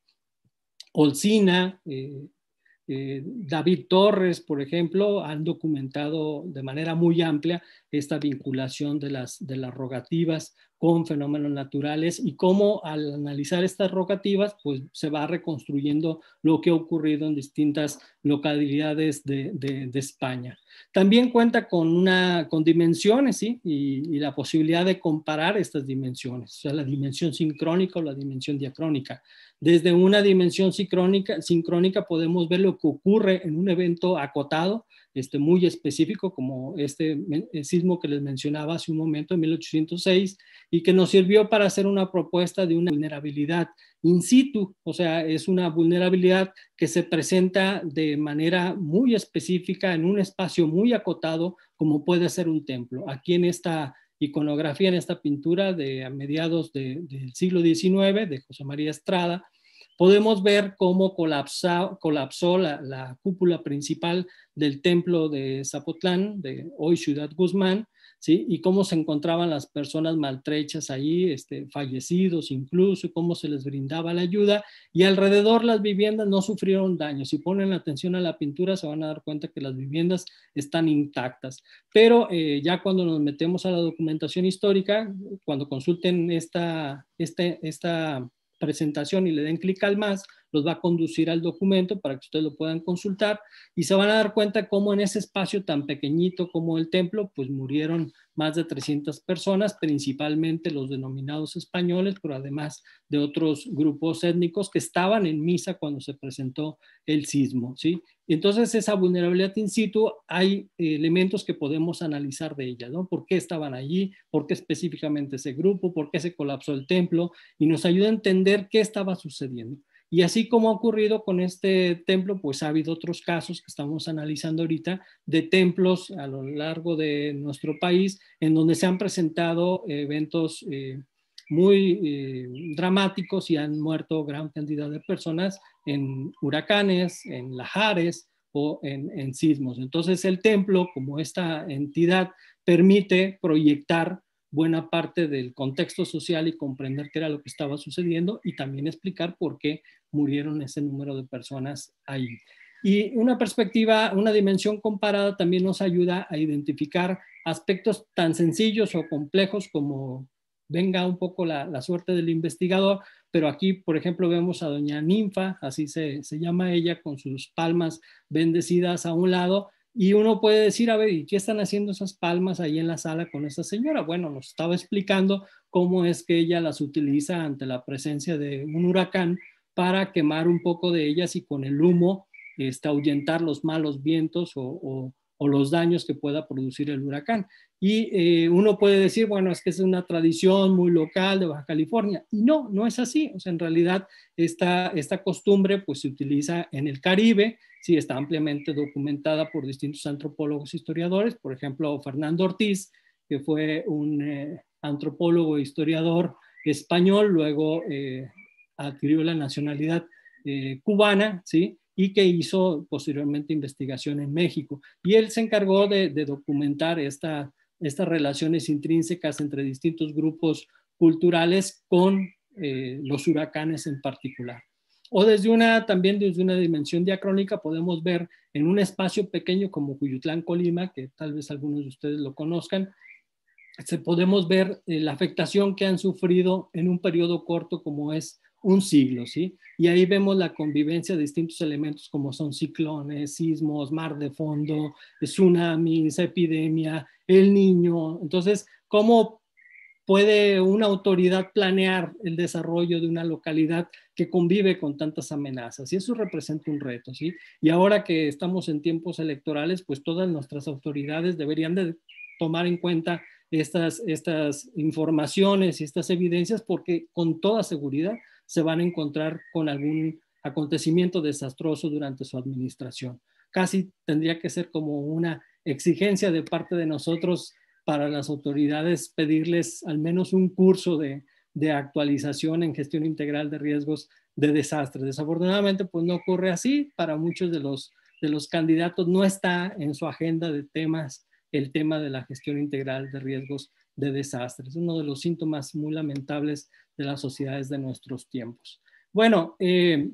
Speaker 3: Olcina, eh, eh, David Torres, por ejemplo, han documentado de manera muy amplia esta vinculación de las, rogativas con fenómenos naturales y cómo al analizar estas rogativas, pues se va reconstruyendo lo que ha ocurrido en distintas localidades de, España. También cuenta con, una, con dimensiones y, la posibilidad de comparar estas dimensiones, o sea, la dimensión sincrónica o la dimensión diacrónica. Desde una dimensión sincrónica, sincrónica podemos ver lo que ocurre en un evento acotado, este, muy específico, como este eh, sismo que les mencionaba hace un momento, en 1806, y que nos sirvió para hacer una propuesta de una vulnerabilidad in situ, o sea, es una vulnerabilidad que se presenta de manera muy específica en un espacio muy acotado, como puede ser un templo. Aquí en esta iconografía, en esta pintura de a mediados del siglo XIX, de José María Estrada, podemos ver cómo colapsó la, la, cúpula principal del templo de Zapotlán, de hoy Ciudad Guzmán, ¿sí? y cómo se encontraban las personas maltrechas ahí, este, fallecidos incluso, cómo se les brindaba la ayuda, y alrededor las viviendas no sufrieron daño. Si ponen atención a la pintura, se van a dar cuenta que las viviendas están intactas. Pero eh, ya cuando nos metemos a la documentación histórica, cuando consulten esta, este, esta, esta presentación y le den clic al más, los va a conducir al documento para que ustedes lo puedan consultar y se van a dar cuenta cómo en ese espacio tan pequeñito como el templo, pues murieron más de 300 personas, principalmente los denominados españoles, pero además de otros grupos étnicos que estaban en misa cuando se presentó el sismo, ¿sí? Entonces, esa vulnerabilidad in situ, hay eh, elementos que podemos analizar de ella, ¿no? ¿Por qué estaban allí? ¿Por qué específicamente ese grupo? ¿Por qué se colapsó el templo? Y nos ayuda a entender qué estaba sucediendo. Y así como ha ocurrido con este templo, pues ha habido otros casos que estamos analizando ahorita de templos a lo largo de nuestro país en donde se han presentado eh, eventos eh, muy eh, dramáticos y han muerto gran cantidad de personas en huracanes, en lajares o en sismos. Entonces el templo, como esta entidad, permite proyectar buena parte del contexto social y comprender qué era lo que estaba sucediendo y también explicar por qué murieron ese número de personas ahí. Y una perspectiva, una dimensión comparada también nos ayuda a identificar aspectos tan sencillos o complejos como venga un poco la, suerte del investigador, pero aquí, por ejemplo, vemos a doña Ninfa, así se llama ella, con sus palmas bendecidas a un lado, y uno puede decir, a ver, qué están haciendo esas palmas ahí en la sala con esta señora? Bueno, nos estaba explicando cómo es que ella las utiliza ante la presencia de un huracán para quemar un poco de ellas y con el humo está ahuyentar los malos vientos o, o los daños que pueda producir el huracán. Y eh, uno puede decir, bueno, es que es una tradición muy local de Baja California. Y no, no es así. en realidad esta, esta costumbre pues se utiliza en el Caribe, sí está ampliamente documentada por distintos antropólogos e historiadores, por ejemplo, Fernando Ortiz, que fue un eh, antropólogo e historiador español, luego eh, adquirió la nacionalidad cubana, ¿sí? y que hizo posteriormente investigación en México. Y él se encargó de, documentar esta, estas relaciones intrínsecas entre distintos grupos culturales con eh, los huracanes en particular. O desde una, también desde una dimensión diacrónica podemos ver en un espacio pequeño como Cuyutlán, Colima, que tal vez algunos de ustedes lo conozcan, se podemos ver eh, la afectación que han sufrido en un periodo corto como es un siglo, ¿sí? Y ahí vemos la convivencia de distintos elementos como son ciclones, sismos, mar de fondo, tsunamis, epidemia, el niño. Entonces, ¿cómo puede una autoridad planear el desarrollo de una localidad que convive con tantas amenazas? Y eso representa un reto, ¿sí? Y ahora que estamos en tiempos electorales, pues todas nuestras autoridades deberían de tomar en cuenta estas, estas informaciones y estas evidencias porque con toda seguridad se van a encontrar con algún acontecimiento desastroso durante su administración. Casi tendría que ser como una exigencia de parte de nosotros para las autoridades pedirles al menos un curso de, actualización en gestión integral de riesgos de desastres. Desafortunadamente, pues no ocurre así. Para muchos de los, de los candidatos no está en su agenda de temas el tema de la gestión integral de riesgos de desastres. Uno de los síntomas muy lamentables de las sociedades de nuestros tiempos. Bueno, eh,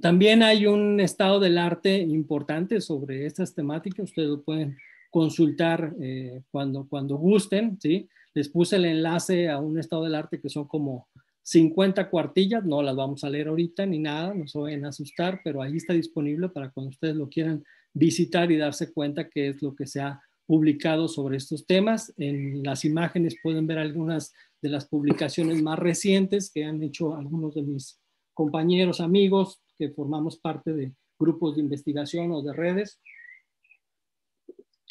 Speaker 3: también hay un estado del arte importante sobre estas temáticas, ustedes lo pueden consultar eh, cuando, cuando gusten, ¿sí? Les puse el enlace a un estado del arte que son como 50 cuartillas, no las vamos a leer ahorita ni nada, no se vayan a asustar, pero ahí está disponible para cuando ustedes lo quieran visitar y darse cuenta qué es lo que se ha publicado sobre estos temas. En las imágenes pueden ver algunas de las publicaciones más recientes que han hecho algunos de mis compañeros, amigos, que formamos parte de grupos de investigación o de redes.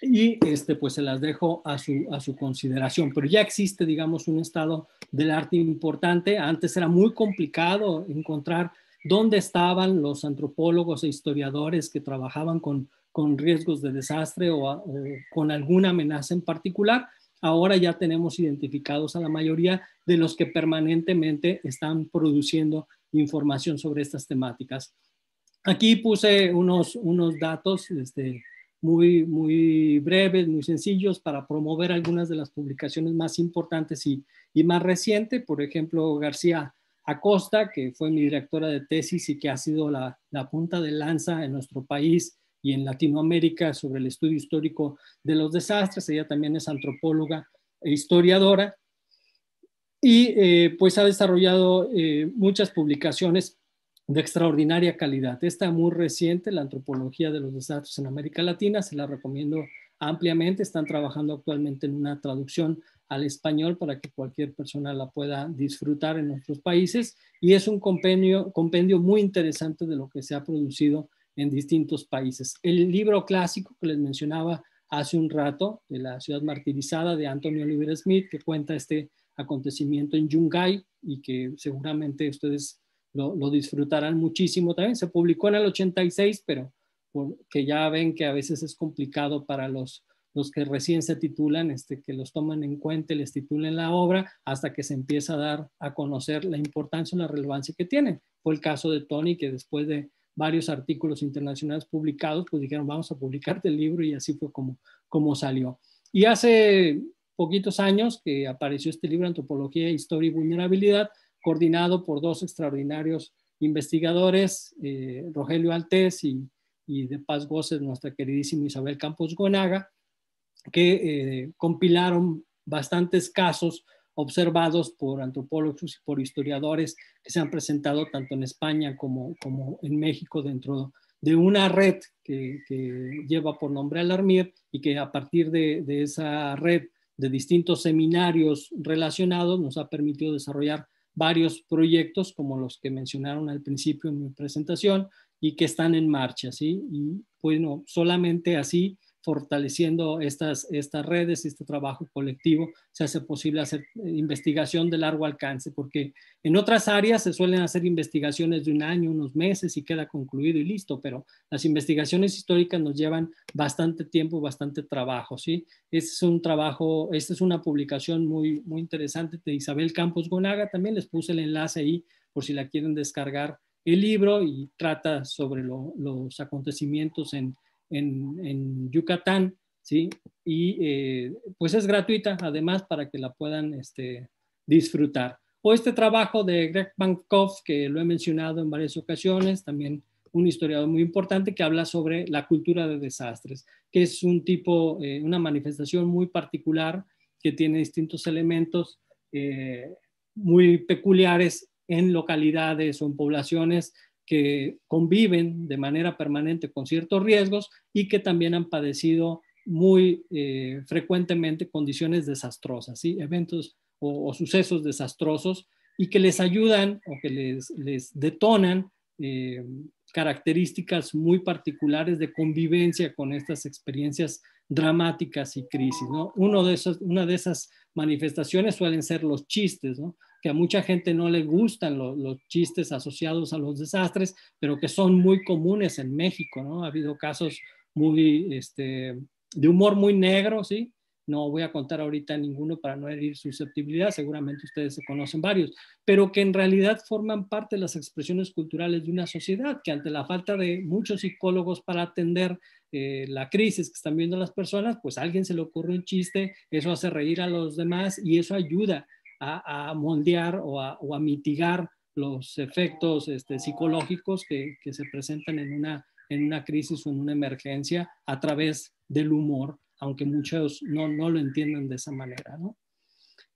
Speaker 3: Y este, pues se las dejo a su, a su consideración. Pero ya existe, digamos, un estado del arte importante. Antes era muy complicado encontrar dónde estaban los antropólogos e historiadores que trabajaban con, riesgos de desastre o, con alguna amenaza en particular ahora ya tenemos identificados a la mayoría de los que permanentemente están produciendo información sobre estas temáticas. Aquí puse unos, unos datos este, muy, muy breves, muy sencillos para promover algunas de las publicaciones más importantes y, más recientes. Por ejemplo, García Acosta, que fue mi directora de tesis y que ha sido la, la punta de lanza en nuestro país y en Latinoamérica sobre el estudio histórico de los desastres. Ella también es antropóloga e historiadora y eh, pues ha desarrollado eh, muchas publicaciones de extraordinaria calidad. Esta muy reciente, La Antropología de los Desastres en América Latina, se la recomiendo ampliamente. Están trabajando actualmente en una traducción al español para que cualquier persona la pueda disfrutar en nuestros países y es un compendio, compendio muy interesante de lo que se ha producido en distintos países. El libro clásico que les mencionaba hace un rato, de la ciudad martirizada de Antonio Oliver Smith, que cuenta este acontecimiento en Yungay y que seguramente ustedes lo, disfrutarán muchísimo también. Se publicó en el 86, pero que ya ven que a veces es complicado para los, los que recién se titulan, este, que los toman en cuenta, y les titulen la obra, hasta que se empieza a dar a conocer la importancia y la relevancia que tiene. Fue el caso de Tony, que después de varios artículos internacionales publicados, pues dijeron, vamos a publicarte el libro y así fue como, como salió. Y hace poquitos años que apareció este libro, Antropología, Historia y Vulnerabilidad, coordinado por dos extraordinarios investigadores, eh, Rogelio Altés y, y, de Paz Goces, nuestra queridísima Isabel Campos Gonaga, que eh, compilaron bastantes casos observados por antropólogos y por historiadores que se han presentado tanto en España como, en México dentro de una red que, lleva por nombre Alarmir y que a partir de, esa red de distintos seminarios relacionados nos ha permitido desarrollar varios proyectos como los que mencionaron al principio en mi presentación y que están en marcha, ¿sí? Y bueno, solamente así fortaleciendo estas, estas redes, este trabajo colectivo, se hace posible hacer eh, investigación de largo alcance, porque en otras áreas se suelen hacer investigaciones de un año, unos meses y queda concluido y listo, pero las investigaciones históricas nos llevan bastante tiempo, bastante trabajo, ¿sí? Este es un trabajo, esta es una publicación muy, muy interesante de Isabel Campos Gonaga, también les puse el enlace ahí por si la quieren descargar el libro y trata sobre los acontecimientos en en, Yucatán, ¿sí? Y eh, pues es gratuita además para que la puedan este, disfrutar. O este trabajo de Greg Bankov, que lo he mencionado en varias ocasiones, también un historiador muy importante que habla sobre la cultura de desastres, que es un tipo, eh, una manifestación muy particular que tiene distintos elementos eh, muy peculiares en localidades o en poblaciones que conviven de manera permanente con ciertos riesgos y que también han padecido muy eh, frecuentemente condiciones desastrosas, ¿sí? eventos o, sucesos desastrosos y que les ayudan o que les, les detonan eh, características muy particulares de convivencia con estas experiencias dramáticas y crisis. ¿no? de una de esas manifestaciones suelen ser los chistes. ¿no? que a mucha gente no le gustan los chistes asociados a los desastres, pero que son muy comunes en México, ¿no? Ha habido casos muy, este, de humor muy negro, ¿sí? No voy a contar ahorita ninguno para no herir susceptibilidad, seguramente ustedes se conocen varios, pero que en realidad forman parte de las expresiones culturales de una sociedad que ante la falta de muchos psicólogos para atender eh, la crisis que están viendo las personas, pues a alguien se le ocurre un chiste, eso hace reír a los demás y eso ayuda a, moldear o a, mitigar los efectos este, psicológicos que, se presentan en una, en una crisis o en una emergencia a través del humor, aunque muchos no, no lo entienden de esa manera. ¿no?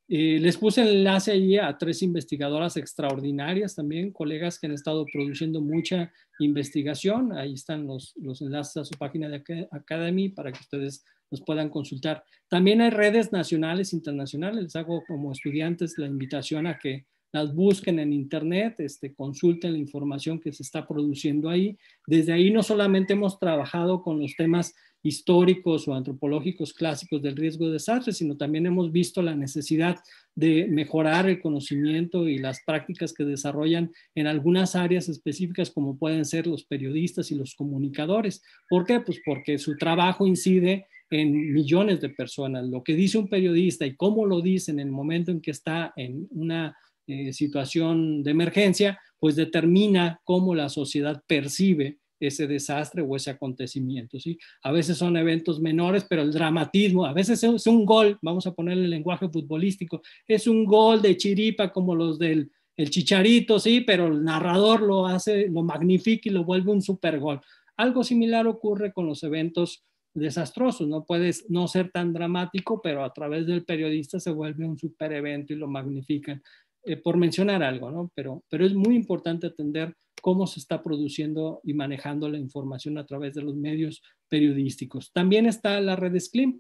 Speaker 3: Eh, les puse enlace allí a tres investigadoras extraordinarias también, colegas que han estado produciendo mucha investigación. Ahí están los, los enlaces a su página de Academy para que ustedes nos puedan consultar. También hay redes nacionales, internacionales. Les hago como estudiantes la invitación a que las busquen en internet, este, consulten la información que se está produciendo ahí. Desde ahí no solamente hemos trabajado con los temas históricos o antropológicos clásicos del riesgo de desastre, sino también hemos visto la necesidad de mejorar el conocimiento y las prácticas que desarrollan en algunas áreas específicas como pueden ser los periodistas y los comunicadores. ¿Por qué? Pues porque su trabajo incide en millones de personas. Lo que dice un periodista y cómo lo dice en el momento en que está en una eh, situación de emergencia, pues determina cómo la sociedad percibe ese desastre o ese acontecimiento. ¿sí? A veces son eventos menores, pero el dramatismo, a veces es un gol, vamos a poner el lenguaje futbolístico, es un gol de chiripa como los del el chicharito, sí, pero el narrador lo hace, lo magnifica y lo vuelve un super gol, Algo similar ocurre con los eventos desastrosos. No puedes no ser tan dramático, pero a través del periodista se vuelve un super evento y lo magnifican, eh, por mencionar algo, ¿no? Pero, pero es muy importante atender cómo se está produciendo y manejando la información a través de los medios periodísticos. También está la red SCLIM,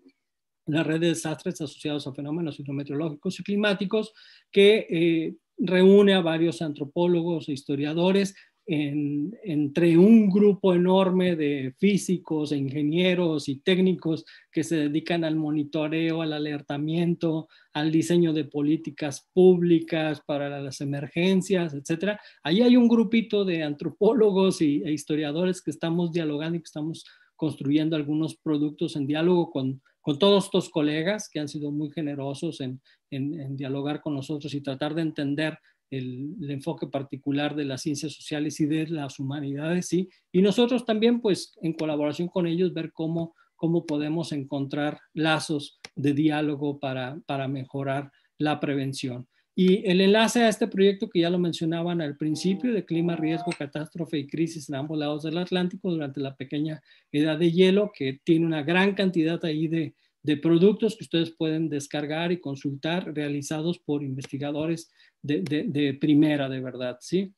Speaker 3: la red de desastres asociados a fenómenos hidrometeorológicos y climáticos, que eh, reúne a varios antropólogos e historiadores entre un grupo enorme de físicos, ingenieros y técnicos que se dedican al monitoreo, al alertamiento, al diseño de políticas públicas para las emergencias, etc. Ahí hay un grupito de antropólogos y, e historiadores que estamos dialogando y que estamos construyendo algunos productos en diálogo con, todos estos colegas que han sido muy generosos en dialogar con nosotros y tratar de entender el, enfoque particular de las ciencias sociales y de las humanidades, ¿sí? Y nosotros también, pues, en colaboración con ellos, ver cómo, cómo podemos encontrar lazos de diálogo para, para mejorar la prevención. Y el enlace a este proyecto que ya lo mencionaban al principio, de clima, riesgo, catástrofe y crisis en ambos lados del Atlántico durante la pequeña edad de hielo, que tiene una gran cantidad ahí de, de productos que ustedes pueden descargar y consultar realizados por investigadores de, primera, de verdad, ¿sí?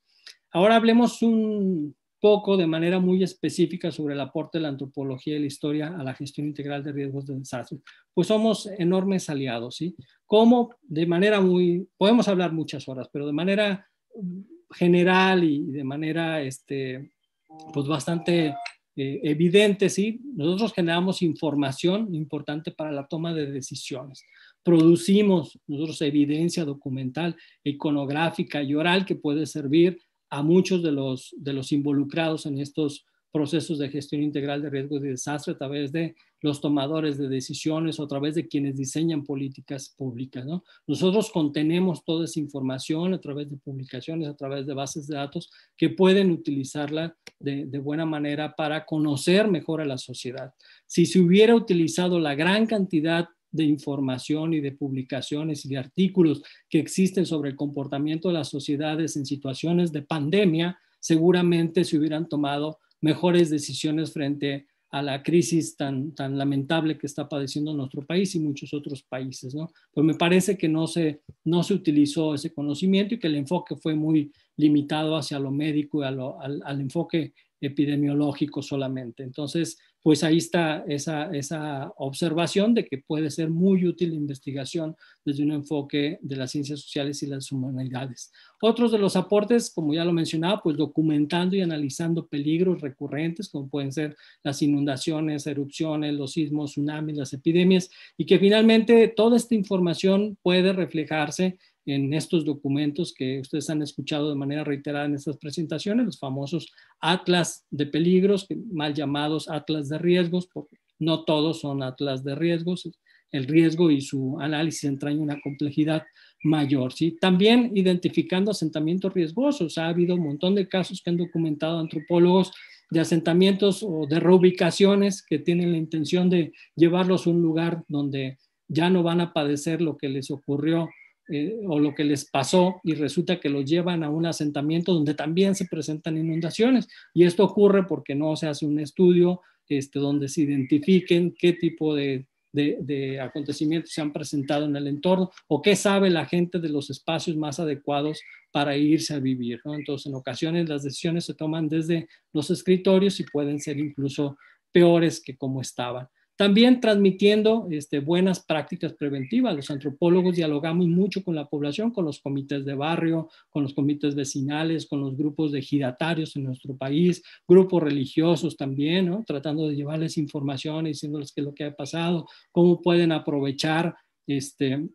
Speaker 3: Ahora hablemos un poco de manera muy específica sobre el aporte de la antropología y la historia a la gestión integral de riesgos de desastres Pues somos enormes aliados, ¿sí? Como de manera muy, podemos hablar muchas horas, pero de manera general y de manera, este, pues bastante eh, evidente, ¿sí? Nosotros generamos información importante para la toma de decisiones. Producimos nosotros evidencia documental, iconográfica y oral que puede servir a muchos de los, de los involucrados en estos procesos de gestión integral de riesgos y desastre a través de los tomadores de decisiones o a través de quienes diseñan políticas públicas. ¿no? Nosotros contenemos toda esa información a través de publicaciones, a través de bases de datos que pueden utilizarla de buena manera para conocer mejor a la sociedad. Si se hubiera utilizado la gran cantidad de información y de publicaciones y de artículos que existen sobre el comportamiento de las sociedades en situaciones de pandemia, seguramente se hubieran tomado mejores decisiones frente a la crisis tan, tan lamentable que está padeciendo nuestro país y muchos otros países, ¿no? Pues me parece que no se, no se utilizó ese conocimiento y que el enfoque fue muy limitado hacia lo médico y al, al enfoque epidemiológico solamente. Entonces, pues ahí está esa, observación de que puede ser muy útil la investigación desde un enfoque de las ciencias sociales y las humanidades. Otros de los aportes, como ya lo mencionaba, pues documentando y analizando peligros recurrentes, como pueden ser las inundaciones, erupciones, los sismos, tsunamis, las epidemias, y que finalmente toda esta información puede reflejarse en estos documentos que ustedes han escuchado de manera reiterada en estas presentaciones, los famosos atlas de peligros, mal llamados atlas de riesgos, porque no todos son atlas de riesgos. El riesgo y su análisis entraña una complejidad mayor. ¿sí? También identificando asentamientos riesgosos. Ha habido un montón de casos que han documentado antropólogos de asentamientos o de reubicaciones que tienen la intención de llevarlos a un lugar donde ya no van a padecer lo que les ocurrió eh, o lo que les pasó y resulta que los llevan a un asentamiento donde también se presentan inundaciones. Y esto ocurre porque no se hace un estudio este, donde se identifiquen qué tipo de, acontecimientos se han presentado en el entorno o qué sabe la gente de los espacios más adecuados para irse a vivir. Entonces, en ocasiones las decisiones se toman desde los escritorios y pueden ser incluso peores que como estaban. También transmitiendo este, buenas prácticas preventivas. Los antropólogos dialogamos mucho con la población, con los comités de barrio, con los comités vecinales, con los grupos de giratarios en nuestro país, grupos religiosos también, tratando de llevarles información diciéndoles qué es lo que ha pasado, cómo pueden aprovechar este,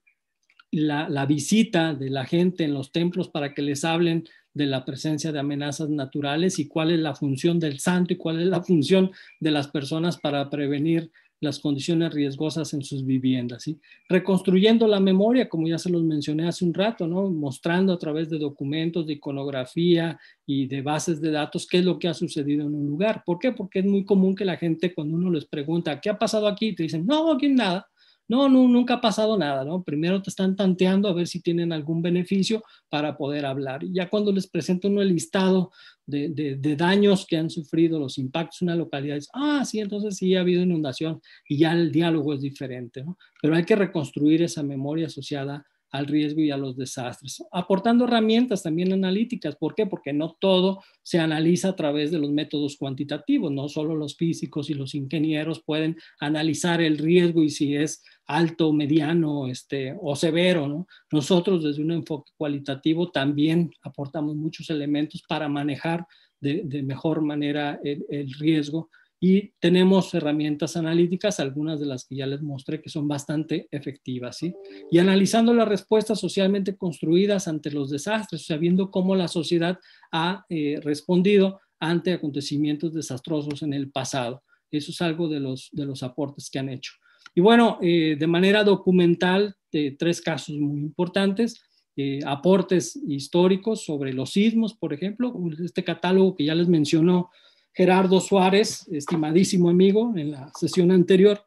Speaker 3: la, la visita de la gente en los templos para que les hablen de la presencia de amenazas naturales y cuál es la función del santo y cuál es la función de las personas para prevenir las condiciones riesgosas en sus viviendas. Reconstruyendo la memoria, como ya se los mencioné hace un rato, ¿no? mostrando a través de documentos, de iconografía y de bases de datos qué es lo que ha sucedido en un lugar. ¿Por qué? Porque es muy común que la gente cuando uno les pregunta, ¿qué ha pasado aquí? Te dicen, no, aquí nada. No, no, nunca ha pasado nada, ¿no? Primero te están tanteando a ver si tienen algún beneficio para poder hablar. Y ya cuando les presento uno el listado de, daños que han sufrido, los impactos en una localidad, es, ah, sí, entonces sí ha habido inundación y ya el diálogo es diferente, ¿no? Pero hay que reconstruir esa memoria asociada al riesgo y a los desastres, aportando herramientas también analíticas. ¿Por qué? Porque no todo se analiza a través de los métodos cuantitativos, no solo los físicos y los ingenieros pueden analizar el riesgo y si es alto, mediano este, o severo. ¿no? Nosotros desde un enfoque cualitativo también aportamos muchos elementos para manejar de, mejor manera el, riesgo y tenemos herramientas analíticas, algunas de las que ya les mostré que son bastante efectivas. ¿sí? Y analizando las respuestas socialmente construidas ante los desastres, sabiendo cómo la sociedad ha eh, respondido ante acontecimientos desastrosos en el pasado. Eso es algo de los, de los aportes que han hecho. Y bueno, eh, de manera documental, tres casos muy importantes, eh, aportes históricos sobre los sismos, por ejemplo, este catálogo que ya les mencionó Gerardo Suárez, estimadísimo amigo, en la sesión anterior,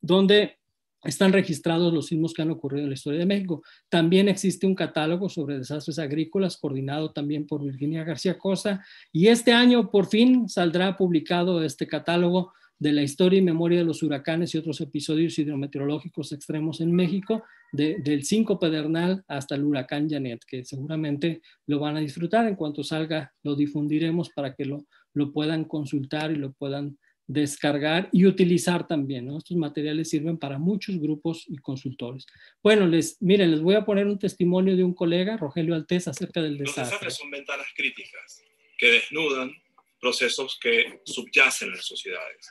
Speaker 3: donde están registrados los sismos que han ocurrido en la historia de México. También existe un catálogo sobre desastres agrícolas coordinado también por Virginia García Cosa y este año por fin saldrá publicado este catálogo de la historia y memoria de los huracanes y otros episodios hidrometeorológicos extremos en México, del 5 Pedernal hasta el huracán Janet, que seguramente lo van a disfrutar. En cuanto salga, lo difundiremos para que lo, lo puedan consultar y lo puedan descargar y utilizar también. Estos materiales sirven para muchos grupos y consultores. Bueno, les, miren, les voy a poner un testimonio de un colega, Rogelio Alteza, acerca del desastre.
Speaker 4: Los son ventanas críticas que desnudan procesos que subyacen en las sociedades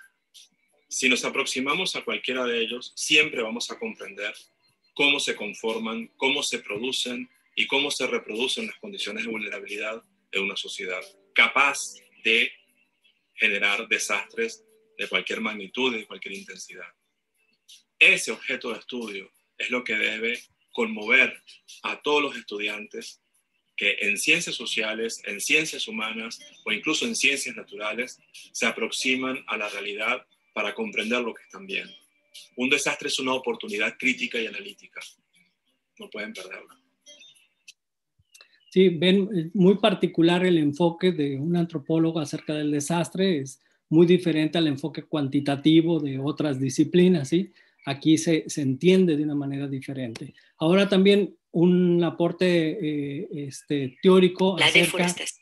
Speaker 4: si nos aproximamos a cualquiera de ellos, siempre vamos a comprender cómo se conforman, cómo se producen y cómo se reproducen las condiciones de vulnerabilidad de una sociedad capaz de generar desastres de cualquier magnitud y de cualquier intensidad. Ese objeto de estudio es lo que debe conmover a todos los estudiantes que en ciencias sociales, en ciencias humanas o incluso en ciencias naturales se aproximan a la realidad para comprender lo que están viendo. Un desastre es una oportunidad crítica y analítica. No pueden perderla.
Speaker 3: Sí, ven eh, muy particular el enfoque de un antropólogo acerca del desastre, es muy diferente al enfoque cuantitativo de otras disciplinas, ¿sí? aquí se, entiende de una manera diferente. Ahora también un aporte eh, este, teórico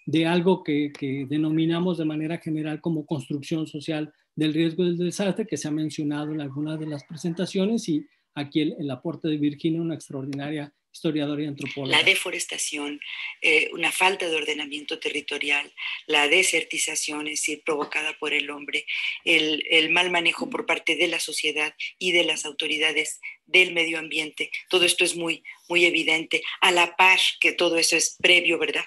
Speaker 3: de algo que, denominamos de manera general como construcción social del riesgo del desastre, que se ha mencionado en algunas de las presentaciones y aquí el aporte de Virginia, una extraordinaria historiador y antropólogo. La
Speaker 4: deforestación, eh, una falta de ordenamiento territorial, la desertización, es decir, provocada por el hombre, el, el, mal manejo por parte de la sociedad y de las autoridades del medio ambiente. Todo esto es muy, muy evidente, a la par que todo eso es previo, ¿verdad?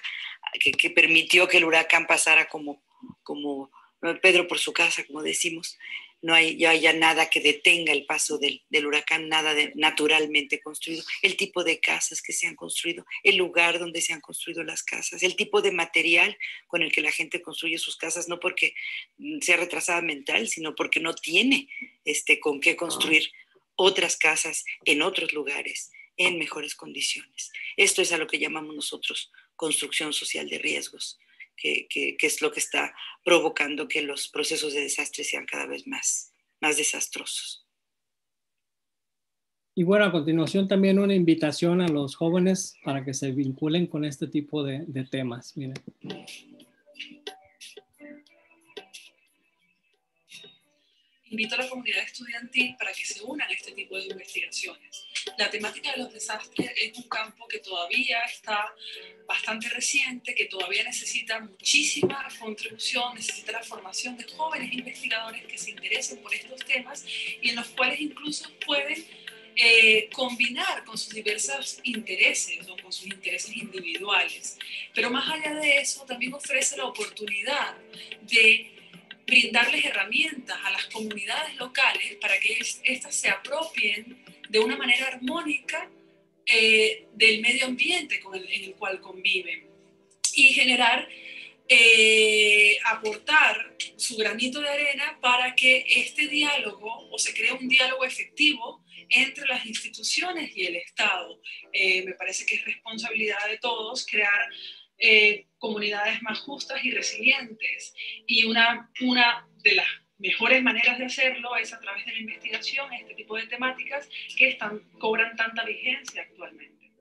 Speaker 4: Que, que permitió que el huracán pasara como, como Pedro por su casa, como decimos no hay ya haya nada que detenga el paso del, huracán, nada de, naturalmente construido, el tipo de casas que se han construido, el lugar donde se han construido las casas, el tipo de material con el que la gente construye sus casas, no porque mm, sea retrasada mental, sino porque no tiene este, con qué construir otras casas en otros lugares, en mejores condiciones. Esto es a lo que llamamos nosotros construcción social de riesgos que, es lo que está provocando que los procesos de desastre sean cada vez más, desastrosos.
Speaker 3: Y bueno, a continuación también una invitación a los jóvenes para que se vinculen con este tipo de, temas.
Speaker 5: Invito a la comunidad estudiantil para que se unan a este tipo de investigaciones la temática de los desastres es un campo que todavía está bastante reciente, que todavía necesita muchísima contribución, necesita la formación de jóvenes investigadores que se interesen por estos temas y en los cuales incluso pueden eh, combinar con sus diversos intereses o con sus intereses individuales. Pero más allá de eso, también ofrece la oportunidad de brindarles herramientas a las comunidades locales para que éstas se apropien de una manera armónica eh, del medio ambiente en el cual conviven y generar, eh, aportar su granito de arena para que este diálogo o se cree un diálogo efectivo entre las instituciones y el Estado. Eh, me parece que es responsabilidad de todos crear comunidades más justas y resilientes y una, una de las mejores maneras de hacerlo es a través de la investigación, este tipo de temáticas que están, cobran tanta vigencia actualmente.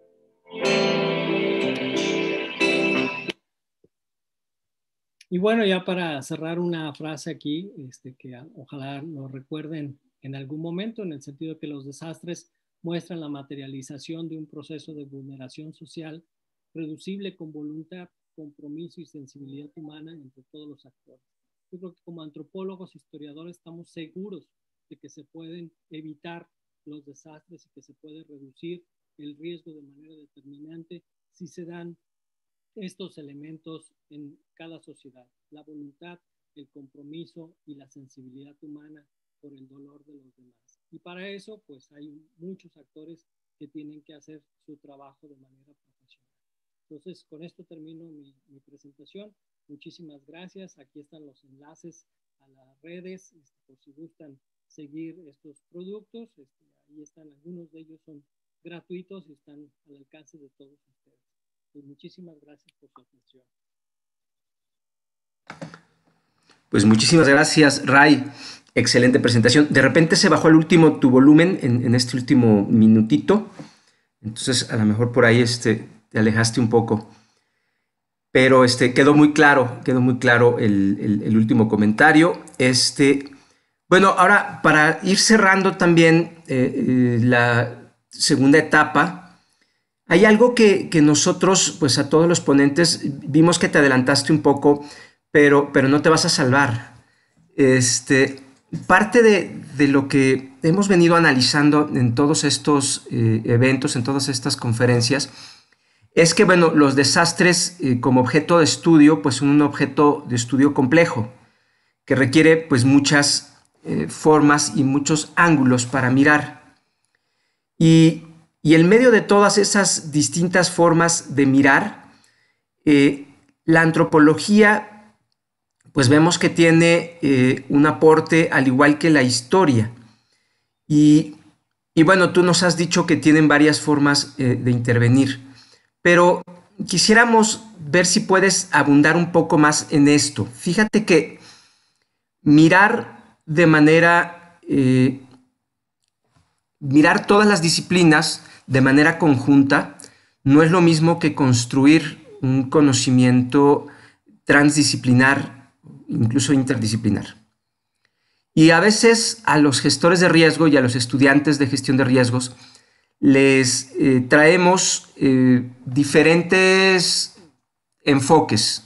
Speaker 3: Y bueno, ya para cerrar una frase aquí, este, que ojalá nos recuerden en algún momento, en el sentido de que los desastres muestran la materialización de un proceso de vulneración social reducible con voluntad, compromiso y sensibilidad humana entre todos los actores yo creo que como antropólogos, historiadores, estamos seguros de que se pueden evitar los desastres y que se puede reducir el riesgo de manera determinante si se dan estos elementos en cada sociedad, la voluntad, el compromiso y la sensibilidad humana por el dolor de los demás. Y para eso, pues hay muchos actores que tienen que hacer su trabajo de manera profesional. Entonces, con esto termino mi, mi presentación. Muchísimas gracias. Aquí están los enlaces a las redes este, por si gustan seguir estos productos. Este, ahí están, algunos de ellos son gratuitos y están al alcance de todos ustedes. Pues muchísimas gracias por su atención.
Speaker 1: Pues muchísimas gracias, Ray. Excelente presentación. De repente se bajó el último tu volumen en, en, este último minutito. Entonces, a lo mejor por ahí este, te alejaste un poco. Pero este, quedó muy claro, quedó muy claro el, último comentario. Este, bueno, ahora para ir cerrando también eh, eh, la segunda etapa, hay algo que, nosotros, pues a todos los ponentes, vimos que te adelantaste un poco, pero, pero no te vas a salvar. Este, parte de, lo que hemos venido analizando en todos estos eh, eventos, en todas estas conferencias, es que, bueno, los desastres eh, como objeto de estudio, pues son un objeto de estudio complejo, que requiere pues muchas eh, formas y muchos ángulos para mirar. Y, en medio de todas esas distintas formas de mirar, eh, la antropología, pues vemos que tiene un aporte al igual que la historia. Y, y, bueno, tú nos has dicho que tienen varias formas de intervenir pero quisiéramos ver si puedes abundar un poco más en esto. Fíjate que mirar de manera, eh, mirar todas las disciplinas de manera conjunta no es lo mismo que construir un conocimiento transdisciplinar, incluso interdisciplinar. Y a veces a los gestores de riesgo y a los estudiantes de gestión de riesgos, les eh, traemos eh, diferentes enfoques.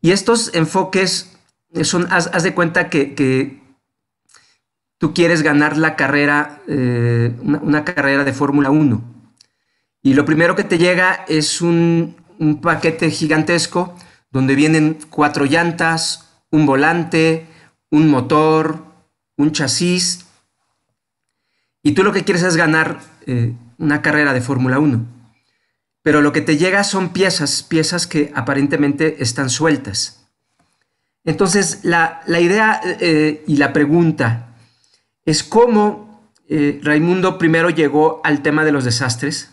Speaker 1: Y estos enfoques eh, son, haz, de cuenta que, tú quieres ganar la carrera, una, carrera de Fórmula 1. Y lo primero que te llega es un, un paquete gigantesco donde vienen cuatro llantas, un volante, un motor, un chasis y tú lo que quieres es ganar eh, una carrera de Fórmula 1. Pero lo que te llega son piezas, piezas que aparentemente están sueltas. Entonces, la, idea eh, y la pregunta es cómo eh, Raimundo primero llegó al tema de los desastres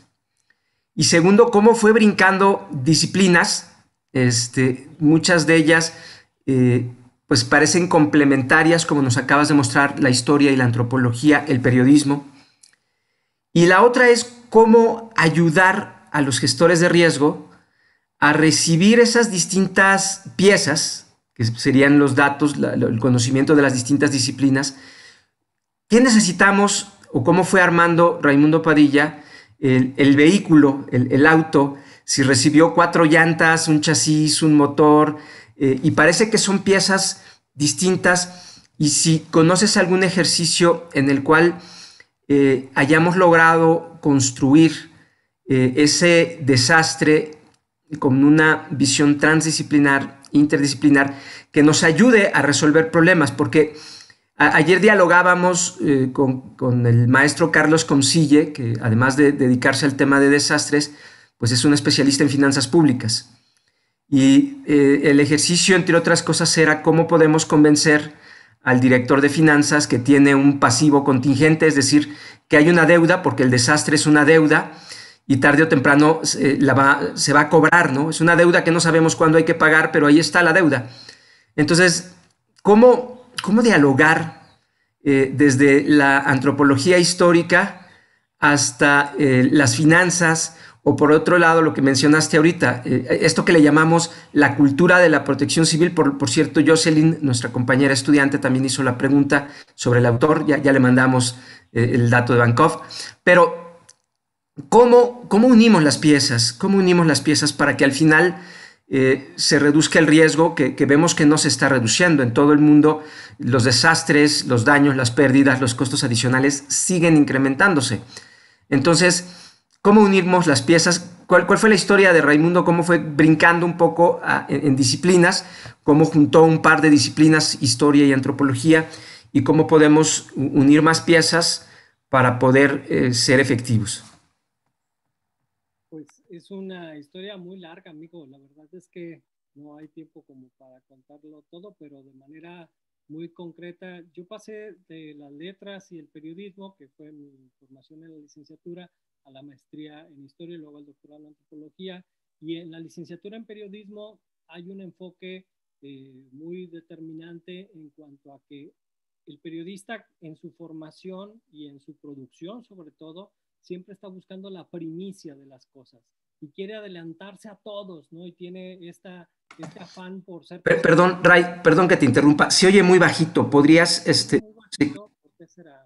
Speaker 1: y segundo, cómo fue brincando disciplinas, este, muchas de ellas pues parecen complementarias, como nos acabas de mostrar, la historia y la antropología, el periodismo. Y la otra es cómo ayudar a los gestores de riesgo a recibir esas distintas piezas, que serían los datos, el conocimiento de las distintas disciplinas. ¿Qué necesitamos o cómo fue armando Raimundo Padilla el, vehículo, el auto? Si recibió cuatro llantas, un chasis, un motor, eh, y parece que son piezas distintas y si conoces algún ejercicio en el cual eh, hayamos logrado construir eh, ese desastre con una visión transdisciplinar, interdisciplinar, que nos ayude a resolver problemas, porque Ayer dialogábamos con, con, el maestro Carlos Consille, que además de dedicarse al tema de desastres, pues es un especialista en finanzas públicas. Y eh, el ejercicio, entre otras cosas, era cómo podemos convencer al director de finanzas que tiene un pasivo contingente, es decir, que hay una deuda, porque el desastre es una deuda y tarde o temprano se, eh, va, a cobrar, ¿no? Es una deuda que no sabemos cuándo hay que pagar, pero ahí está la deuda. Entonces, ¿cómo, cómo dialogar eh, desde la antropología histórica hasta las finanzas o por otro lado lo que mencionaste ahorita, eh, esto que le llamamos la cultura de la protección civil, por, cierto, Jocelyn, nuestra compañera estudiante, también hizo la pregunta sobre el autor, ya, le mandamos eh, el dato de Bankov, pero ¿cómo, ¿cómo, unimos las piezas? ¿Cómo unimos las piezas para que al final eh, se reduzca el riesgo que, que vemos que no se está reduciendo en todo el mundo? Los desastres, los daños, las pérdidas, los costos adicionales siguen incrementándose. Entonces, cómo unimos las piezas, cuál, fue la historia de Raimundo, cómo fue brincando un poco ah, en, disciplinas, cómo juntó un par de disciplinas, historia y antropología, y cómo podemos unir más piezas para poder eh, ser efectivos. Pues es
Speaker 3: una historia muy larga, amigo. La verdad es que no hay tiempo como para contarlo todo, pero de manera muy concreta. Yo pasé de las letras y el periodismo, que fue mi formación en la licenciatura, a la maestría en historia y luego al doctorado en antropología. Y en la licenciatura en periodismo hay un enfoque eh, muy determinante en cuanto a que el periodista en su formación y en su producción sobre todo siempre está buscando la primicia de las cosas y quiere adelantarse a todos, ¿no? Y tiene esta, este afán por ser... perdón, Ray,
Speaker 1: perdón que te interrumpa. Se oye muy bajito. ¿Podrías... Este, qué será?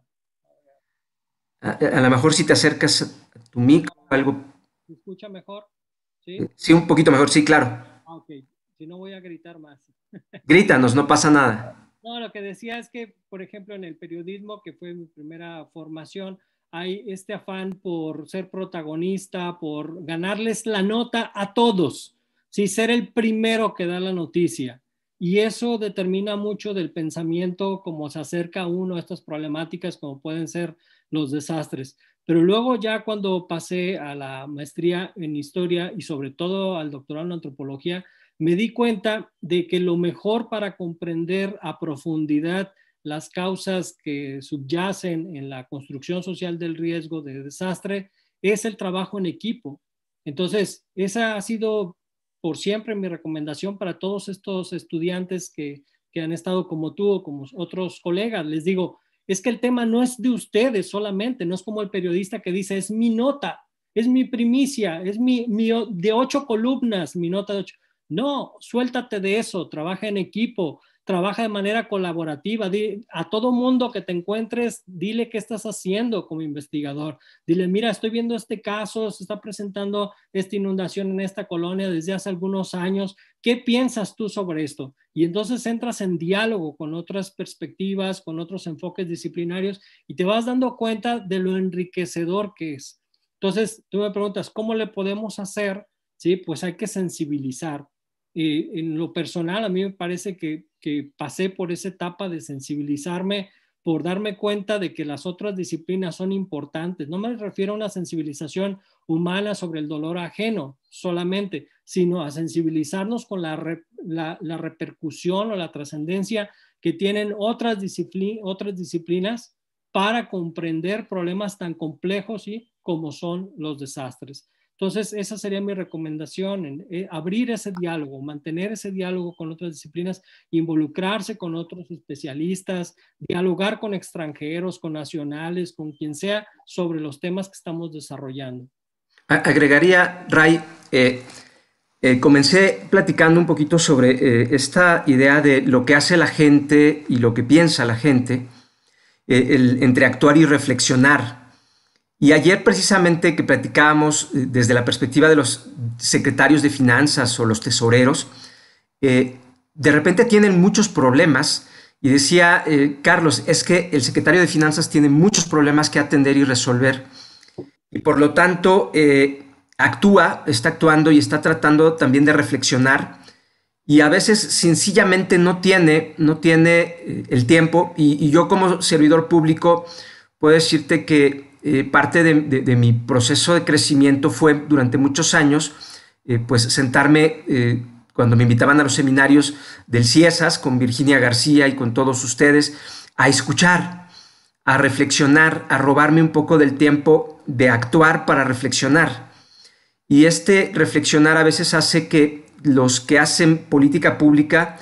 Speaker 1: A, a lo mejor si te acercas tu o algo. ¿Se
Speaker 3: escucha mejor?
Speaker 1: Eh, ¿Sí? un poquito mejor, sí, claro.
Speaker 3: Ah, ok, si no voy a gritar más.
Speaker 1: Grítanos, no pasa nada.
Speaker 3: No, lo que decía es que, por ejemplo, en el periodismo, que fue mi primera formación, hay este afán por ser protagonista, por ganarles la nota a todos, ¿sí? ser el primero que da la noticia. Y eso determina mucho del pensamiento, cómo se acerca uno a estas problemáticas, como pueden ser los desastres. Pero luego ya cuando pasé a la maestría en historia y sobre todo al doctorado en antropología, me di cuenta de que lo mejor para comprender a profundidad las causas que subyacen en la construcción social del riesgo de desastre es el trabajo en equipo. Entonces, esa ha sido por siempre mi recomendación para todos estos estudiantes que, han estado como tú o como otros colegas. Les digo, es que el tema no es de ustedes solamente, no es como el periodista que dice, es mi nota, es mi primicia, es mi, de ocho columnas, mi nota de ocho. No, suéltate de eso, trabaja en equipo, trabaja de manera colaborativa. a todo mundo que te encuentres, dile qué estás haciendo como investigador. Dile, mira, estoy viendo este caso, se está presentando esta inundación en esta colonia desde hace algunos años. ¿Qué piensas tú sobre esto? Y entonces entras en diálogo con otras perspectivas, con otros enfoques disciplinarios y te vas dando cuenta de lo enriquecedor que es. Entonces, tú me preguntas, ¿cómo le podemos hacer? Sí, pues hay que sensibilizar en lo personal, a mí me parece que, pasé por esa etapa de sensibilizarme, por darme cuenta de que las otras disciplinas son importantes. No me refiero a una sensibilización humana sobre el dolor ajeno solamente, sino a sensibilizarnos con la, repercusión o la trascendencia que tienen otras, disciplinas para comprender problemas tan complejos y como son los desastres. Entonces, esa sería mi recomendación, eh, abrir ese diálogo, mantener ese diálogo con otras disciplinas, involucrarse con otros especialistas, dialogar con extranjeros, con nacionales, con quien sea, sobre los temas que estamos desarrollando.
Speaker 1: Agregaría, Ray, eh, eh, comencé platicando un poquito sobre esta idea de lo que hace la gente y lo que piensa la gente, el, entre actuar y reflexionar y ayer precisamente que platicábamos eh, desde la perspectiva de los secretarios de finanzas o los tesoreros, eh, de repente tienen muchos problemas. Y decía eh, Carlos, es que el secretario de finanzas tiene muchos problemas que atender y resolver. Y por lo tanto, actúa, está actuando y está tratando también de reflexionar. Y a veces sencillamente no tiene, no tiene el tiempo. y yo como servidor público puedo decirte que eh, parte de, mi proceso de crecimiento fue durante muchos años, eh, pues sentarme eh, cuando me invitaban a los seminarios del CIESAS con Virginia García y con todos ustedes, a escuchar, a reflexionar, a robarme un poco del tiempo de actuar para reflexionar. Y este reflexionar a veces hace que los que hacen política pública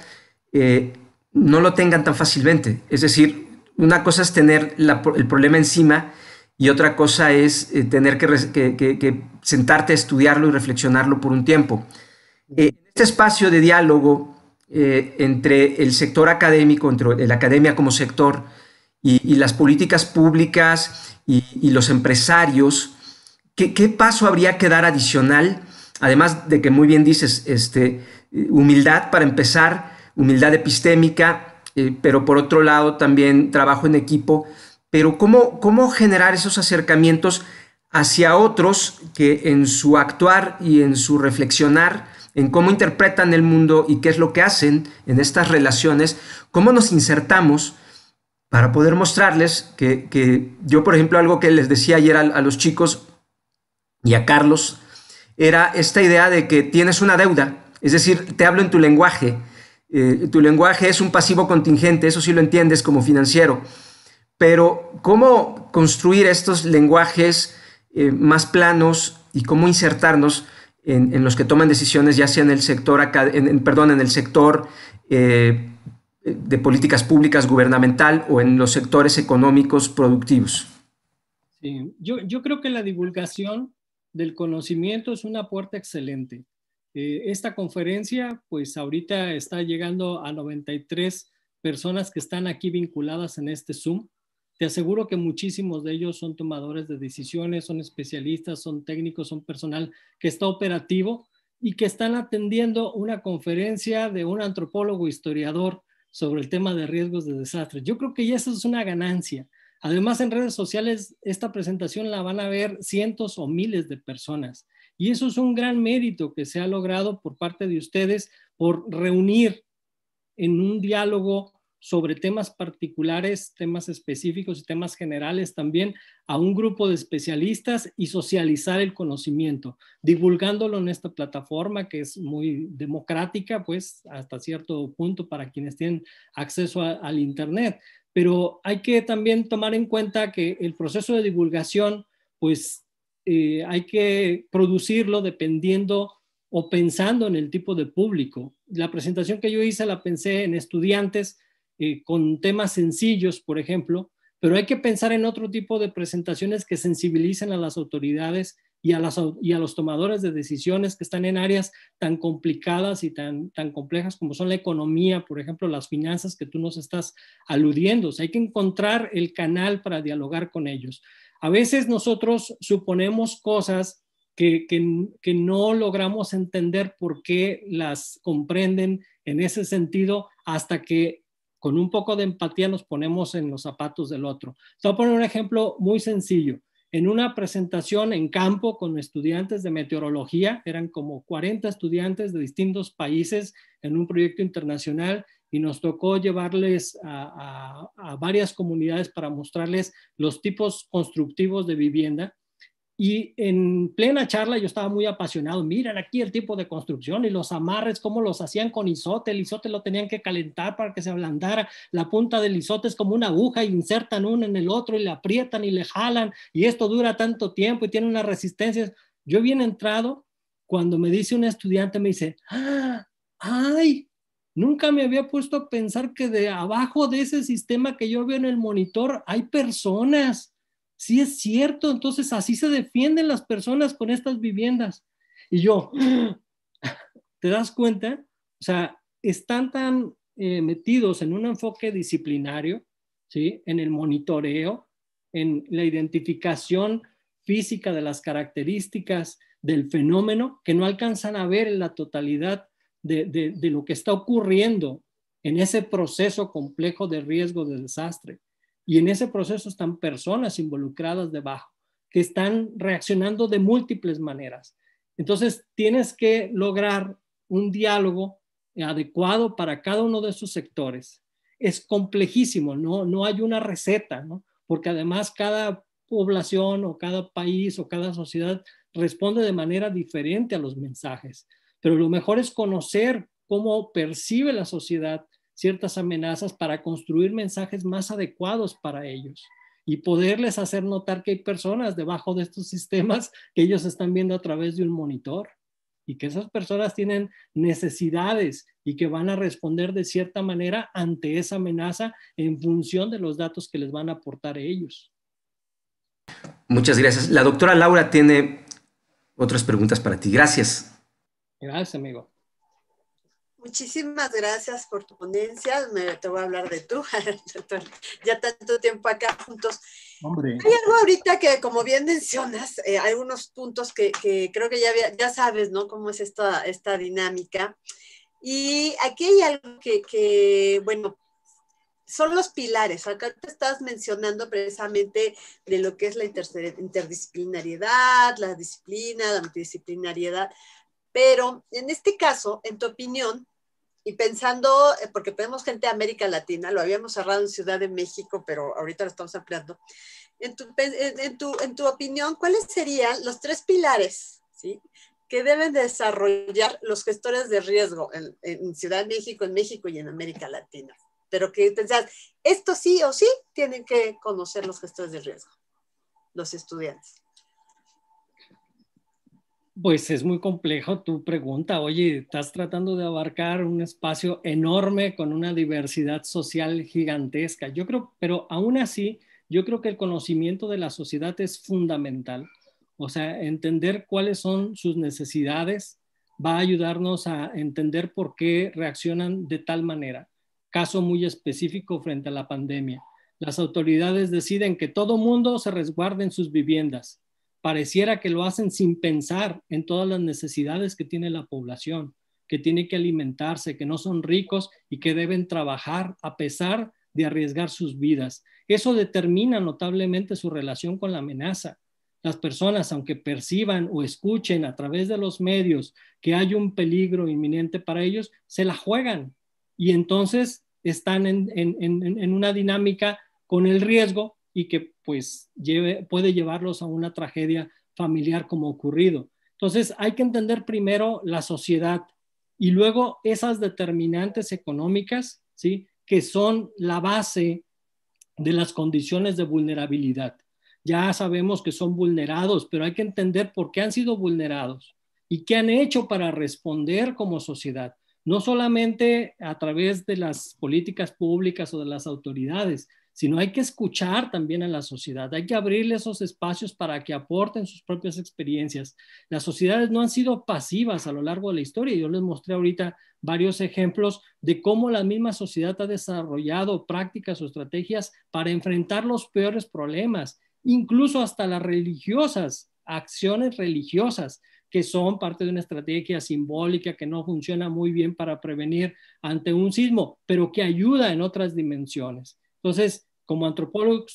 Speaker 1: no lo tengan tan fácilmente. Es decir, una cosa es tener el problema encima y otra cosa es eh, tener que, sentarte a estudiarlo y reflexionarlo por un tiempo. Eh, este espacio de diálogo eh, entre el sector académico, entre la academia como sector y, las políticas públicas y, los empresarios, ¿qué, ¿qué, paso habría que dar adicional? Además de que muy bien dices, este, humildad para empezar, humildad epistémica, pero por otro lado también trabajo en equipo pero ¿cómo, generar esos acercamientos hacia otros que en su actuar y en su reflexionar, en cómo interpretan el mundo y qué es lo que hacen en estas relaciones, cómo nos insertamos para poder mostrarles que, yo, por ejemplo, algo que les decía ayer a, los chicos y a Carlos, era esta idea de que tienes una deuda, es decir, te hablo en tu lenguaje, eh, tu lenguaje es un pasivo contingente, eso sí lo entiendes como financiero, pero, ¿cómo construir estos lenguajes eh, más planos y cómo insertarnos en, los que toman decisiones, ya sea en el sector, en el sector eh, de políticas públicas gubernamental o en los sectores económicos productivos?
Speaker 3: yo, creo que la divulgación del conocimiento es una puerta excelente. Eh, esta conferencia, pues ahorita está llegando a 93 personas que están aquí vinculadas en este Zoom. Te aseguro que muchísimos de ellos son tomadores de decisiones, son especialistas, son técnicos, son personal que está operativo y que están atendiendo una conferencia de un antropólogo historiador sobre el tema de riesgos de desastres. Yo creo que ya eso es una ganancia. Además, en redes sociales esta presentación la van a ver cientos o miles de personas. Y eso es un gran mérito que se ha logrado por parte de ustedes por reunir en un diálogo sobre temas particulares, temas específicos y temas generales también a un grupo de especialistas y socializar el conocimiento, divulgándolo en esta plataforma que es muy democrática, pues hasta cierto punto para quienes tienen acceso al Internet. Pero hay que también tomar en cuenta que el proceso de divulgación, pues eh, hay que producirlo dependiendo o pensando en el tipo de público. La presentación que yo hice la pensé en estudiantes, eh, con temas sencillos, por ejemplo, pero hay que pensar en otro tipo de presentaciones que sensibilicen a las autoridades y a, las, a los tomadores de decisiones que están en áreas tan complicadas y tan, tan complejas como son la economía, por ejemplo, las finanzas que tú nos estás aludiendo. O hay que encontrar el canal para dialogar con ellos. A veces nosotros suponemos cosas que, que no logramos entender por qué las comprenden en ese sentido hasta que con un poco de empatía nos ponemos en los zapatos del otro. Te voy a poner un ejemplo muy sencillo. En una presentación en campo con estudiantes de meteorología, eran como 40 estudiantes de distintos países en un proyecto internacional y nos tocó llevarles a, varias comunidades para mostrarles los tipos constructivos de vivienda. Y en plena charla yo estaba muy apasionado. Miren aquí el tipo de construcción y los amarres, cómo los hacían con isote. El isote lo tenían que calentar para que se ablandara. La punta del isote es como una aguja, insertan uno en el otro y le aprietan y le jalan. Y esto dura tanto tiempo y tiene unas resistencias. Yo bien entrado, cuando me dice un estudiante, me dice, ah, ¡ay! Nunca me había puesto a pensar que de abajo de ese sistema que yo veo en el monitor hay personas sí es cierto, entonces así se defienden las personas con estas viviendas. Y yo, ¿te das cuenta? O sea, están tan eh, metidos en un enfoque disciplinario, ¿sí? En el monitoreo, en la identificación física de las características del fenómeno, que no alcanzan a ver la totalidad de lo que está ocurriendo en ese proceso complejo de riesgo de desastre. Y en ese proceso están personas involucradas debajo que están reaccionando de múltiples maneras. Entonces, tienes que lograr un diálogo adecuado para cada uno de esos sectores. Es complejísimo, no, hay una receta, porque además cada población o cada país o cada sociedad responde de manera diferente a los mensajes. Pero lo mejor es conocer cómo percibe la sociedad ciertas amenazas para construir mensajes más adecuados para ellos y poderles hacer notar que hay personas debajo de estos sistemas que ellos están viendo a través de un monitor y que esas personas tienen necesidades y que van a responder de cierta manera ante esa amenaza en función de los datos que les van a aportar ellos.
Speaker 1: Muchas gracias. La doctora Laura tiene otras preguntas para ti. Gracias.
Speaker 3: Gracias, amigo.
Speaker 2: Muchísimas gracias por tu ponencia. Me, te voy a hablar de tú, ya tanto tiempo acá juntos. Hombre. Hay algo ahorita que, como bien mencionas, hay eh, unos puntos que, creo que ya, ya sabes, ¿no? Cómo es esta, esta dinámica. Y aquí hay algo que, que bueno, son los pilares. Acá te estás mencionando precisamente de lo que es la interdisciplinariedad, la disciplina, la multidisciplinariedad. Pero en este caso, en tu opinión, y pensando, eh, porque tenemos gente de América Latina, lo habíamos cerrado en Ciudad de México, pero ahorita lo estamos ampliando. En tu, en tu, en tu opinión, ¿cuáles serían los tres pilares ¿sí? que deben desarrollar los gestores de riesgo en, Ciudad de México, en México y en América Latina? Pero que pensás, esto sí o sí tienen que conocer los gestores de riesgo, los estudiantes.
Speaker 3: Pues es muy complejo tu pregunta. Oye, estás tratando de abarcar un espacio enorme con una diversidad social gigantesca. Yo creo, pero aún así, yo creo que el conocimiento de la sociedad es fundamental. O sea, entender cuáles son sus necesidades va a ayudarnos a entender por qué reaccionan de tal manera. Caso muy específico frente a la pandemia. Las autoridades deciden que todo mundo se resguarde en sus viviendas pareciera que lo hacen sin pensar en todas las necesidades que tiene la población, que tiene que alimentarse, que no son ricos y que deben trabajar a pesar de arriesgar sus vidas. Eso determina notablemente su relación con la amenaza. Las personas, aunque perciban o escuchen a través de los medios que hay un peligro inminente para ellos, se la juegan y entonces están en, una dinámica con el riesgo y que pues puede llevarlos a una tragedia familiar como ocurrido. Entonces hay que entender primero la sociedad y luego esas determinantes económicas, ¿sí? Que son la base de las condiciones de vulnerabilidad. Ya sabemos que son vulnerados, pero hay que entender por qué han sido vulnerados y qué han hecho para responder como sociedad, no solamente a través de las políticas públicas o de las autoridades, sino hay que escuchar también a la sociedad, hay que abrirle esos espacios para que aporten sus propias experiencias. Las sociedades no han sido pasivas a lo largo de la historia, yo les mostré ahorita varios ejemplos de cómo la misma sociedad ha desarrollado prácticas o estrategias para enfrentar los peores problemas, incluso hasta las religiosas, acciones religiosas que son parte de una estrategia simbólica que no funciona muy bien para prevenir ante un sismo, pero que ayuda en otras dimensiones. Entonces, como antropólogo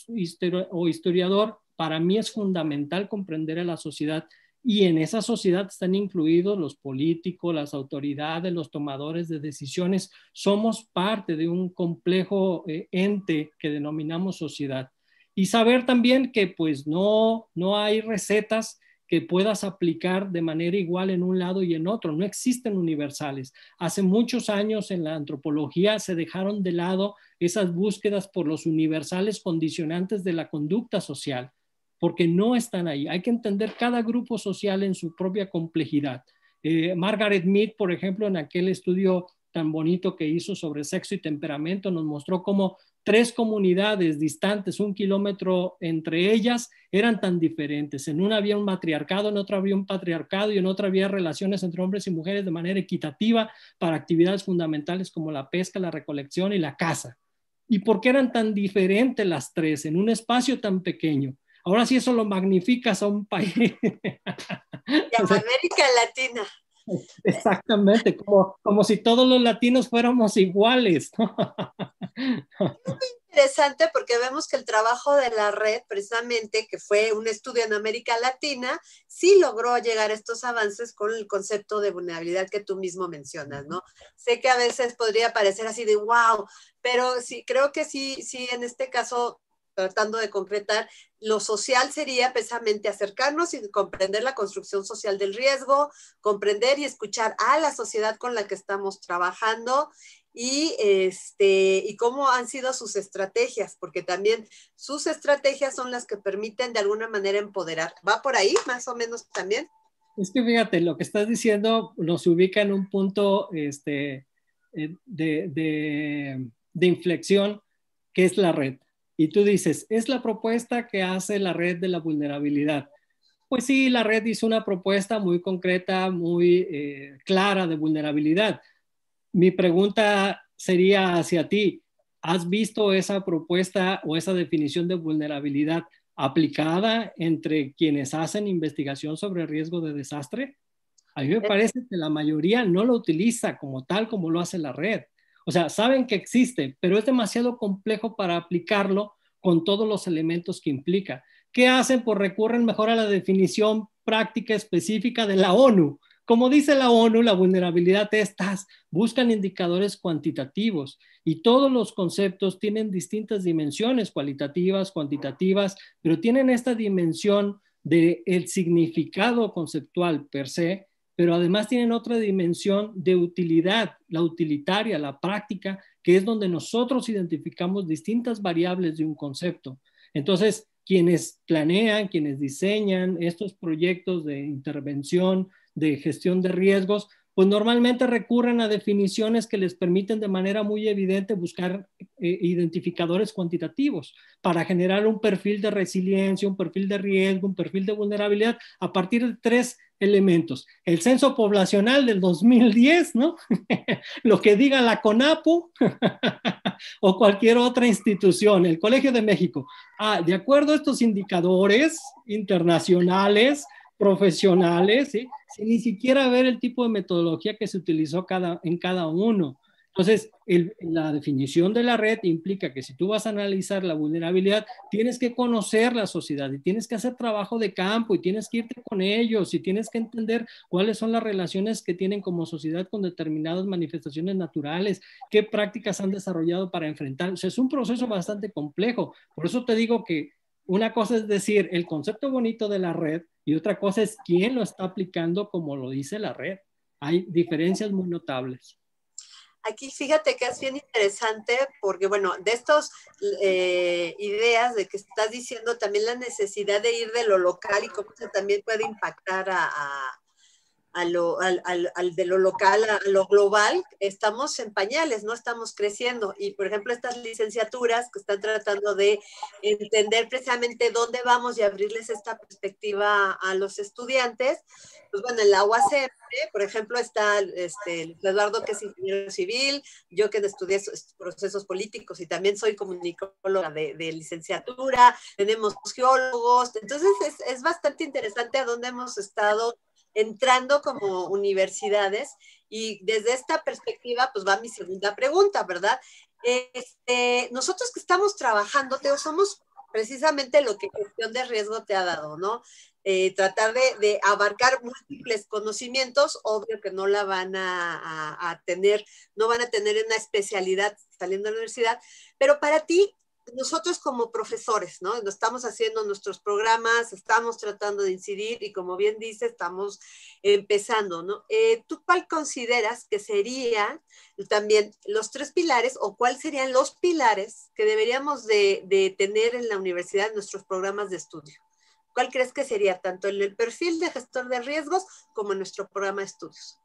Speaker 3: o historiador, para mí es fundamental comprender a la sociedad y en esa sociedad están incluidos los políticos, las autoridades, los tomadores de decisiones. Somos parte de un complejo eh, ente que denominamos sociedad. Y saber también que pues no, no hay recetas que puedas aplicar de manera igual en un lado y en otro. No existen universales. Hace muchos años en la antropología se dejaron de lado esas búsquedas por los universales condicionantes de la conducta social, porque no están ahí. Hay que entender cada grupo social en su propia complejidad. Eh, Margaret Mead, por ejemplo, en aquel estudio tan bonito que hizo sobre sexo y temperamento, nos mostró cómo tres comunidades distantes, un kilómetro entre ellas, eran tan diferentes. En una había un matriarcado, en otra había un patriarcado y en otra había relaciones entre hombres y mujeres de manera equitativa para actividades fundamentales como la pesca, la recolección y la caza. ¿Y por qué eran tan diferentes las tres en un espacio tan pequeño? Ahora sí eso lo magnificas a un país. Y a América Latina. Exactamente, como, como si todos los latinos fuéramos iguales. Es
Speaker 2: muy interesante porque vemos que el trabajo de la red, precisamente, que fue un estudio en América Latina, sí logró llegar a estos avances con el concepto de vulnerabilidad que tú mismo mencionas, ¿no? Sé que a veces podría parecer así de wow, pero sí, creo que sí, sí, en este caso tratando de concretar, lo social sería precisamente acercarnos y comprender la construcción social del riesgo, comprender y escuchar a la sociedad con la que estamos trabajando y, este, y cómo han sido sus estrategias, porque también sus estrategias son las que permiten de alguna manera empoderar. ¿Va por ahí más o menos también?
Speaker 3: Es que fíjate, lo que estás diciendo nos ubica en un punto este, eh, de inflexión que es la red y tú dices, es la propuesta que hace la red de la vulnerabilidad. Pues sí, la red hizo una propuesta muy concreta, muy eh, clara de vulnerabilidad. Mi pregunta sería hacia ti, ¿has visto esa propuesta o esa definición de vulnerabilidad aplicada entre quienes hacen investigación sobre riesgo de desastre? A mí me eh, parece que la mayoría no lo utiliza como tal como lo hace la red. O sea, saben que existe, pero es demasiado complejo para aplicarlo con todos los elementos que implica. ¿Qué hacen? Pues recurren mejor a la definición práctica específica de la ONU. Como dice la ONU, la vulnerabilidad de estas buscan indicadores cuantitativos y todos los conceptos tienen distintas dimensiones cualitativas, cuantitativas, pero tienen esta dimensión del el significado conceptual per se pero además tienen otra dimensión de utilidad, la utilitaria, la práctica, que es donde nosotros identificamos distintas variables de un concepto. Entonces, quienes planean, quienes diseñan estos proyectos de intervención, de gestión de riesgos, pues normalmente recurren a definiciones que les permiten de manera muy evidente buscar eh, identificadores cuantitativos para generar un perfil de resiliencia, un perfil de riesgo, un perfil de vulnerabilidad a partir de tres elementos. El censo poblacional del 2010, ¿no? Lo que diga la CONAPO o cualquier otra institución, el Colegio de México. Ah, de acuerdo a estos indicadores internacionales, profesionales, sin ni siquiera ver el tipo de metodología que se utilizó cada, en cada uno. Entonces, la definición de la red implica que si tú vas a analizar la vulnerabilidad, tienes que conocer la sociedad y tienes que hacer trabajo de campo y tienes que irte con ellos y tienes que entender cuáles son las relaciones que tienen como sociedad con determinadas manifestaciones naturales, qué prácticas han desarrollado para enfrentar. O sea, es un proceso bastante complejo. Por eso te digo que una cosa es decir el concepto bonito de la red y otra cosa es quién lo está aplicando como lo dice la red. Hay diferencias muy notables.
Speaker 2: Aquí fíjate que es bien interesante porque, bueno, de estas eh, ideas de que estás diciendo también la necesidad de ir de lo local y cómo eso también puede impactar a al, de lo local a lo global, estamos en pañales, no estamos creciendo. Y, por ejemplo, estas licenciaturas que están tratando de entender precisamente dónde vamos y abrirles esta perspectiva a los estudiantes, pues bueno, en la UACM, por ejemplo, está este, Eduardo, que es ingeniero civil, yo que estudié procesos políticos y también soy comunicóloga de, licenciatura, tenemos geólogos, entonces es, es bastante interesante a dónde hemos estado entrando como universidades. Y desde esta perspectiva, pues va mi segunda pregunta, ¿verdad? Este, nosotros que estamos trabajando, Teo, somos precisamente lo que gestión de riesgo te ha dado, ¿no? Eh, tratar de, abarcar múltiples conocimientos, obvio que no la van a, a, tener, no van a tener una especialidad saliendo de la universidad, pero para ti, nosotros como profesores, ¿no? Estamos haciendo nuestros programas, estamos tratando de incidir y como bien dice, estamos empezando, ¿no? Eh, ¿Tú cuál consideras que serían también los tres pilares o cuáles serían los pilares que deberíamos de, tener en la universidad nuestros programas de estudio? ¿Cuál crees que sería tanto en el perfil de gestor de riesgos como en nuestro programa de estudios?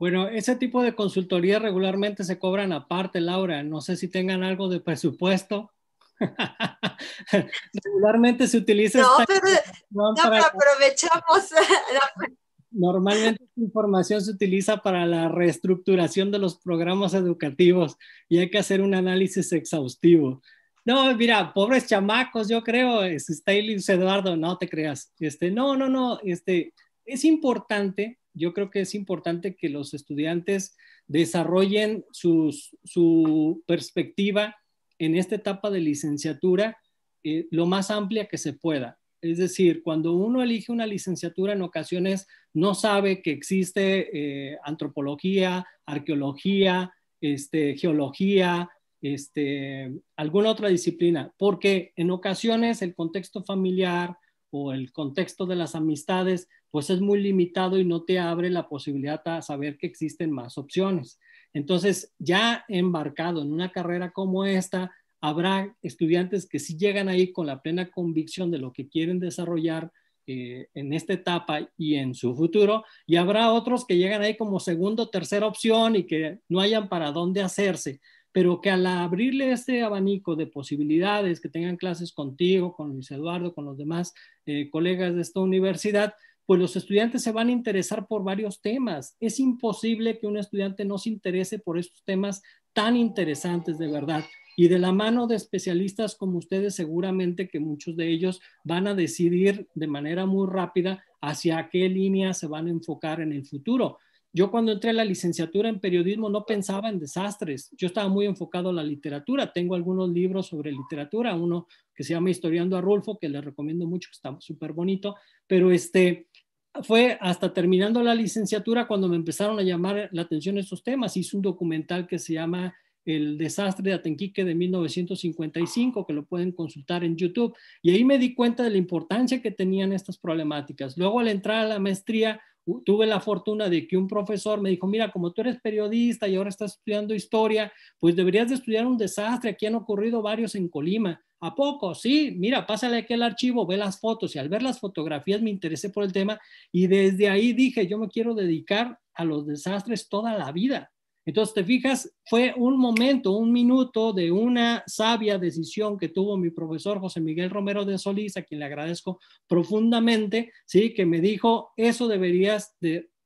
Speaker 3: Bueno, ese tipo de consultoría regularmente se cobran aparte, Laura. No sé si tengan algo de presupuesto
Speaker 2: Regularmente
Speaker 3: se utiliza. No,
Speaker 2: pero aprovechamos.
Speaker 3: Normalmente esta información se utiliza para la reestructuración de los programas educativos y hay que hacer un análisis exhaustivo. No, mira, pobres chamacos, yo creo, este, está Eduardo, no te creas. Este, no, no, no, este, es importante, yo creo que es importante que los estudiantes desarrollen su perspectiva en esta etapa de licenciatura eh, lo más amplia que se pueda. Es decir, cuando uno elige una licenciatura en ocasiones no sabe que existe eh, antropología, arqueología, este, geología, este, alguna otra disciplina, porque en ocasiones el contexto familiar o el contexto de las amistades pues es muy limitado y no te abre la posibilidad a saber que existen más opciones. Entonces, ya embarcado en una carrera como esta, habrá estudiantes que sí llegan ahí con la plena convicción de lo que quieren desarrollar eh, en esta etapa y en su futuro, y habrá otros que llegan ahí como segundo, tercera opción y que no hayan para dónde hacerse, pero que al abrirle este abanico de posibilidades, que tengan clases contigo, con Luis Eduardo, con los demás eh, colegas de esta universidad, pues los estudiantes se van a interesar por varios temas. Es imposible que un estudiante no se interese por estos temas tan interesantes de verdad. Y de la mano de especialistas como ustedes, seguramente que muchos de ellos van a decidir de manera muy rápida hacia qué línea se van a enfocar en el futuro. Yo cuando entré a la licenciatura en periodismo no pensaba en desastres. Yo estaba muy enfocado a la literatura. Tengo algunos libros sobre literatura, uno que se llama Historiando a Rulfo, que les recomiendo mucho, que está súper bonito. Pero este, fue hasta terminando la licenciatura cuando me empezaron a llamar la atención estos temas. Hice un documental que se llama El desastre de Atenquique de 1955, que lo pueden consultar en YouTube. Y ahí me di cuenta de la importancia que tenían estas problemáticas. Luego al entrar a la maestría tuve la fortuna de que un profesor me dijo, mira, como tú eres periodista y ahora estás estudiando historia, pues deberías de estudiar un desastre, aquí han ocurrido varios en Colima. ¿A poco? Sí, mira, pásale aquel archivo, ve las fotos y al ver las fotografías me interesé por el tema y desde ahí dije, yo me quiero dedicar a los desastres toda la vida. Entonces, te fijas, fue un momento, un minuto de una sabia decisión que tuvo mi profesor José Miguel Romero de Solís, a quien le agradezco profundamente, ¿sí? que me dijo, eso deberías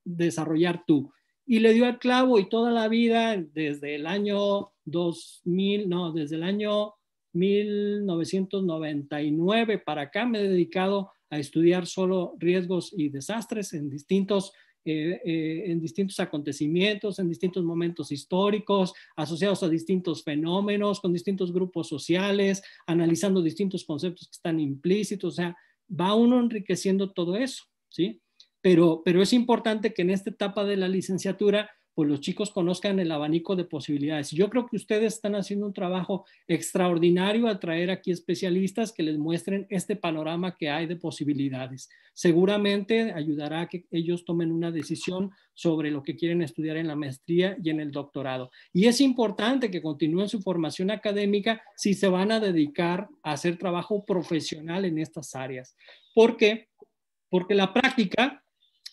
Speaker 3: desarrollar tú. Y le dio el clavo y toda la vida, desde el año 2000, no, desde el año 1999 para acá, me he dedicado a estudiar solo riesgos y desastres en distintos eh, eh, en distintos acontecimientos, en distintos momentos históricos, asociados a distintos fenómenos, con distintos grupos sociales, analizando distintos conceptos que están implícitos, o sea, va uno enriqueciendo todo eso, ¿sí? Pero, pero es importante que en esta etapa de la licenciatura pues los chicos conozcan el abanico de posibilidades. Yo creo que ustedes están haciendo un trabajo extraordinario al traer aquí especialistas que les muestren este panorama que hay de posibilidades. Seguramente ayudará a que ellos tomen una decisión sobre lo que quieren estudiar en la maestría y en el doctorado. Y es importante que continúen su formación académica si se van a dedicar a hacer trabajo profesional en estas áreas. ¿Por qué? Porque la práctica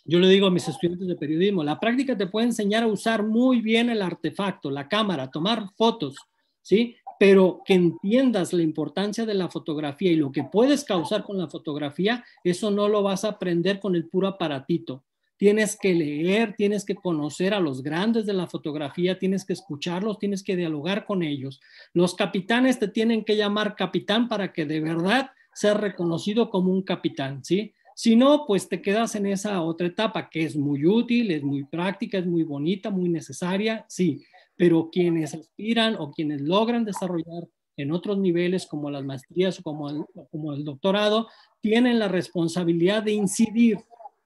Speaker 3: yo le digo a mis estudiantes de periodismo, la práctica te puede enseñar a usar muy bien el artefacto, la cámara, tomar fotos, ¿sí? Pero que entiendas la importancia de la fotografía y lo que puedes causar con la fotografía, eso no lo vas a aprender con el puro aparatito. Tienes que leer, tienes que conocer a los grandes de la fotografía, tienes que escucharlos, tienes que dialogar con ellos. Los capitanes te tienen que llamar capitán para que de verdad sea reconocido como un capitán, ¿sí? Si no, pues te quedas en esa otra etapa que es muy útil, es muy práctica, es muy bonita, muy necesaria, sí, pero quienes aspiran o quienes logran desarrollar en otros niveles como las maestrías o como el, como el doctorado, tienen la responsabilidad de incidir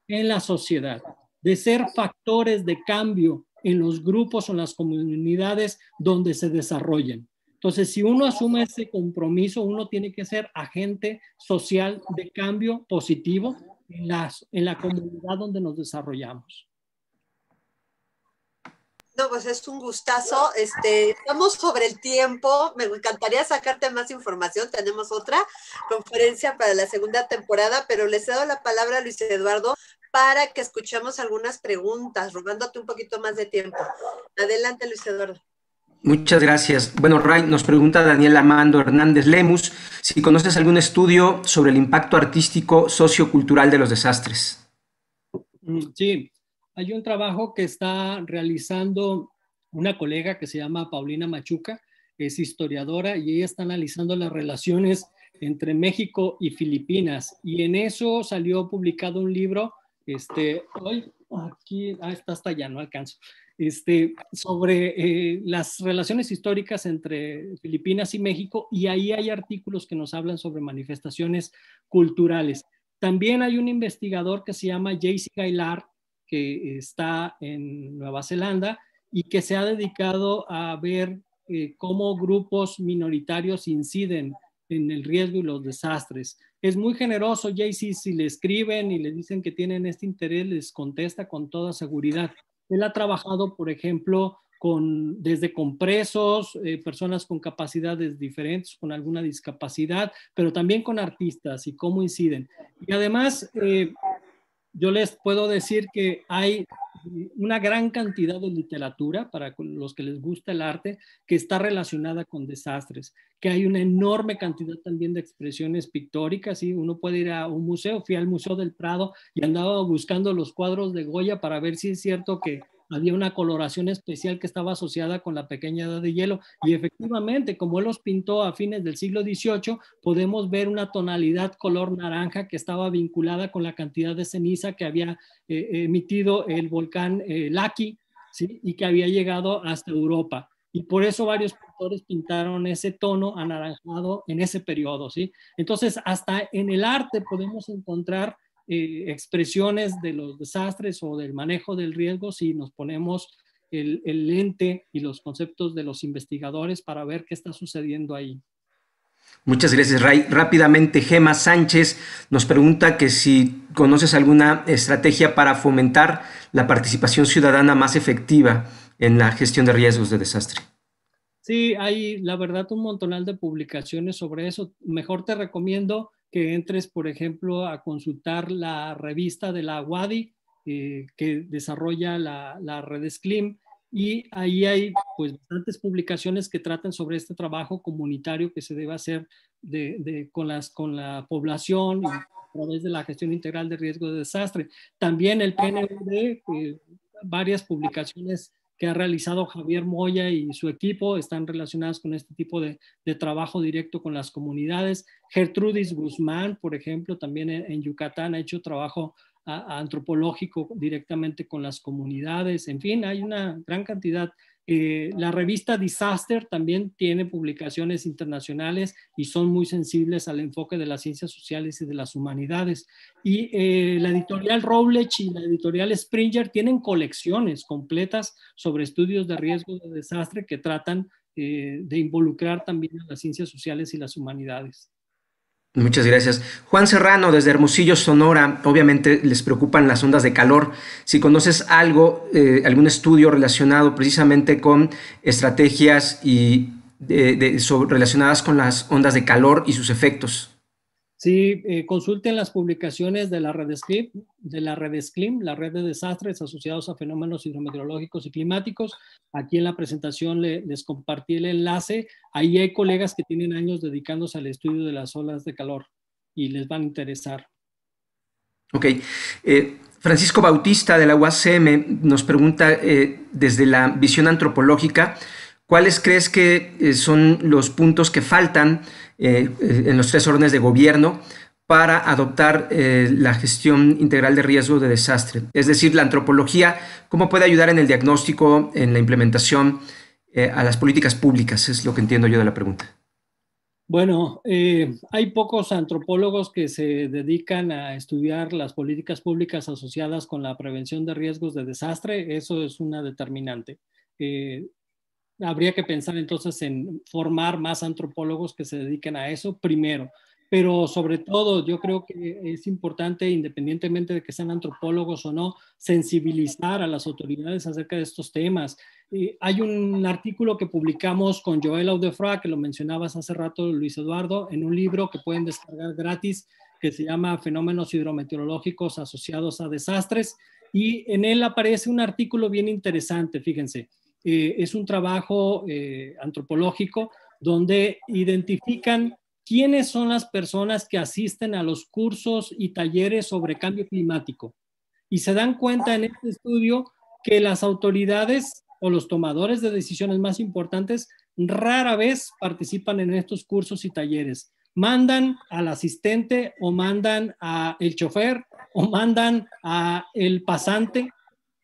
Speaker 3: en la sociedad, de ser factores de cambio en los grupos o en las comunidades donde se desarrollen. Entonces, si uno asume ese compromiso, uno tiene que ser agente social de cambio positivo en, la en la comunidad donde nos desarrollamos.
Speaker 2: No, pues es un gustazo. Este, estamos sobre el tiempo. Me encantaría sacarte más información. Tenemos otra conferencia para la segunda temporada, pero les cedo la palabra a Luis Eduardo para que escuchemos algunas preguntas, robándote un poquito más de tiempo. Adelante, Luis Eduardo.
Speaker 1: Muchas gracias. Bueno, Ray, nos pregunta Daniel Amando Hernández Lemus si conoces algún estudio sobre el impacto artístico sociocultural de los desastres.
Speaker 3: Mm, sí, hay un trabajo que está realizando una colega que se llama Paulina Machuca, es historiadora y ella está analizando las relaciones entre México y Filipinas. Y en eso salió publicado un libro, este, hoy, aquí, ah, está hasta allá, no alcanzo. Este, sobre eh, las relaciones históricas entre Filipinas y México y ahí hay artículos que nos hablan sobre manifestaciones culturales. También hay un investigador que se llama J.C. Gailar, que está en Nueva Zelanda y que se ha dedicado a ver eh, cómo grupos minoritarios inciden en el riesgo y los desastres. Es muy generoso, Jaycee, si le escriben y le dicen que tienen este interés, les contesta con toda seguridad. Él ha trabajado, por ejemplo, con, desde compresos eh, personas con capacidades diferentes, con alguna discapacidad, pero también con artistas y cómo inciden. Y además, eh, yo les puedo decir que hay una gran cantidad de literatura para los que les gusta el arte que está relacionada con desastres, que hay una enorme cantidad también de expresiones pictóricas y uno puede ir a un museo, fui al Museo del Prado y andaba buscando los cuadros de Goya para ver si es cierto que había una coloración especial que estaba asociada con la pequeña edad de hielo. Y efectivamente, como él los pintó a fines del siglo XVIII, podemos ver una tonalidad color naranja que estaba vinculada con la cantidad de ceniza que había eh, emitido el volcán eh, Laki y que había llegado hasta Europa. Y por eso varios pintores pintaron ese tono anaranjado en ese periodo. ¿sí? Entonces, hasta en el arte podemos encontrar eh, expresiones de los desastres o del manejo del riesgo si nos ponemos el, lente y los conceptos de los investigadores para ver qué está sucediendo ahí.
Speaker 1: Muchas gracias, Ray. Rápidamente, Gema Sánchez nos pregunta que si conoces alguna estrategia para fomentar la participación ciudadana más efectiva en la gestión de riesgos de desastre.
Speaker 3: Sí, hay la verdad un montonal de publicaciones sobre eso. Mejor te recomiendo que entres, por ejemplo, a consultar la revista de la WADI eh, que desarrolla la, la red SCLIM y ahí hay pues bastantes publicaciones que tratan sobre este trabajo comunitario que se debe hacer con, las, con la población a través de la gestión integral de riesgo de desastre. También el PNUD, eh, varias publicaciones que ha realizado Javier Moya y su equipo están relacionadas con este tipo de, trabajo directo con las comunidades. Gertrudis Guzmán, por ejemplo, también en, Yucatán ha hecho trabajo antropológico directamente con las comunidades. En fin, hay una gran cantidad eh, la revista Disaster también tiene publicaciones internacionales y son muy sensibles al enfoque de las ciencias sociales y de las humanidades. Y eh, la editorial Roblech y la editorial Springer tienen colecciones completas sobre estudios de riesgo de desastre que tratan eh, de involucrar también a las ciencias sociales y las humanidades.
Speaker 1: Muchas gracias. Juan Serrano, desde Hermosillo, Sonora. Obviamente les preocupan las ondas de calor. Si conoces algo, eh, algún estudio relacionado precisamente con estrategias y eh, de, relacionadas con las ondas de calor y sus efectos.
Speaker 3: Sí, eh, consulten las publicaciones de la red de la red la red de desastres asociados a fenómenos hidrometeorológicos y climáticos. Aquí en la presentación les compartí el enlace. Ahí hay colegas que tienen años dedicándose al estudio de las olas de calor y les van a interesar.
Speaker 1: Ok. Eh, Francisco Bautista de la UACM nos pregunta eh, desde la visión antropológica ¿Cuáles crees que eh, son los puntos que faltan eh, eh, en los tres órdenes de gobierno para adoptar la gestión integral de riesgo de desastre? Es decir, la antropología, ¿cómo puede ayudar en el diagnóstico, en la implementación a las políticas públicas? Es lo que entiendo yo de la pregunta.
Speaker 3: Bueno, hay pocos antropólogos que se dedican a estudiar las políticas públicas asociadas con la prevención de riesgos de desastre. Eso es una determinante. Eh, habría que pensar entonces en formar más antropólogos que se dediquen a eso primero. Pero sobre todo, yo creo que es importante, independientemente de que sean antropólogos o no, sensibilizar a las autoridades acerca de estos temas. Eh, hay un artículo que publicamos con Joel Audefra, que lo mencionabas hace rato, Luis Eduardo, en un libro que pueden descargar gratis, que se llama Fenómenos hidrometeorológicos asociados a desastres. Y en él aparece un artículo bien interesante, fíjense eh, es un trabajo eh, antropológico donde identifican quiénes son las personas que asisten a los cursos y talleres sobre cambio climático. Y se dan cuenta en este estudio que las autoridades o los tomadores de decisiones más importantes rara vez participan en estos cursos y talleres. Mandan al asistente o mandan a el chofer o mandan a el pasante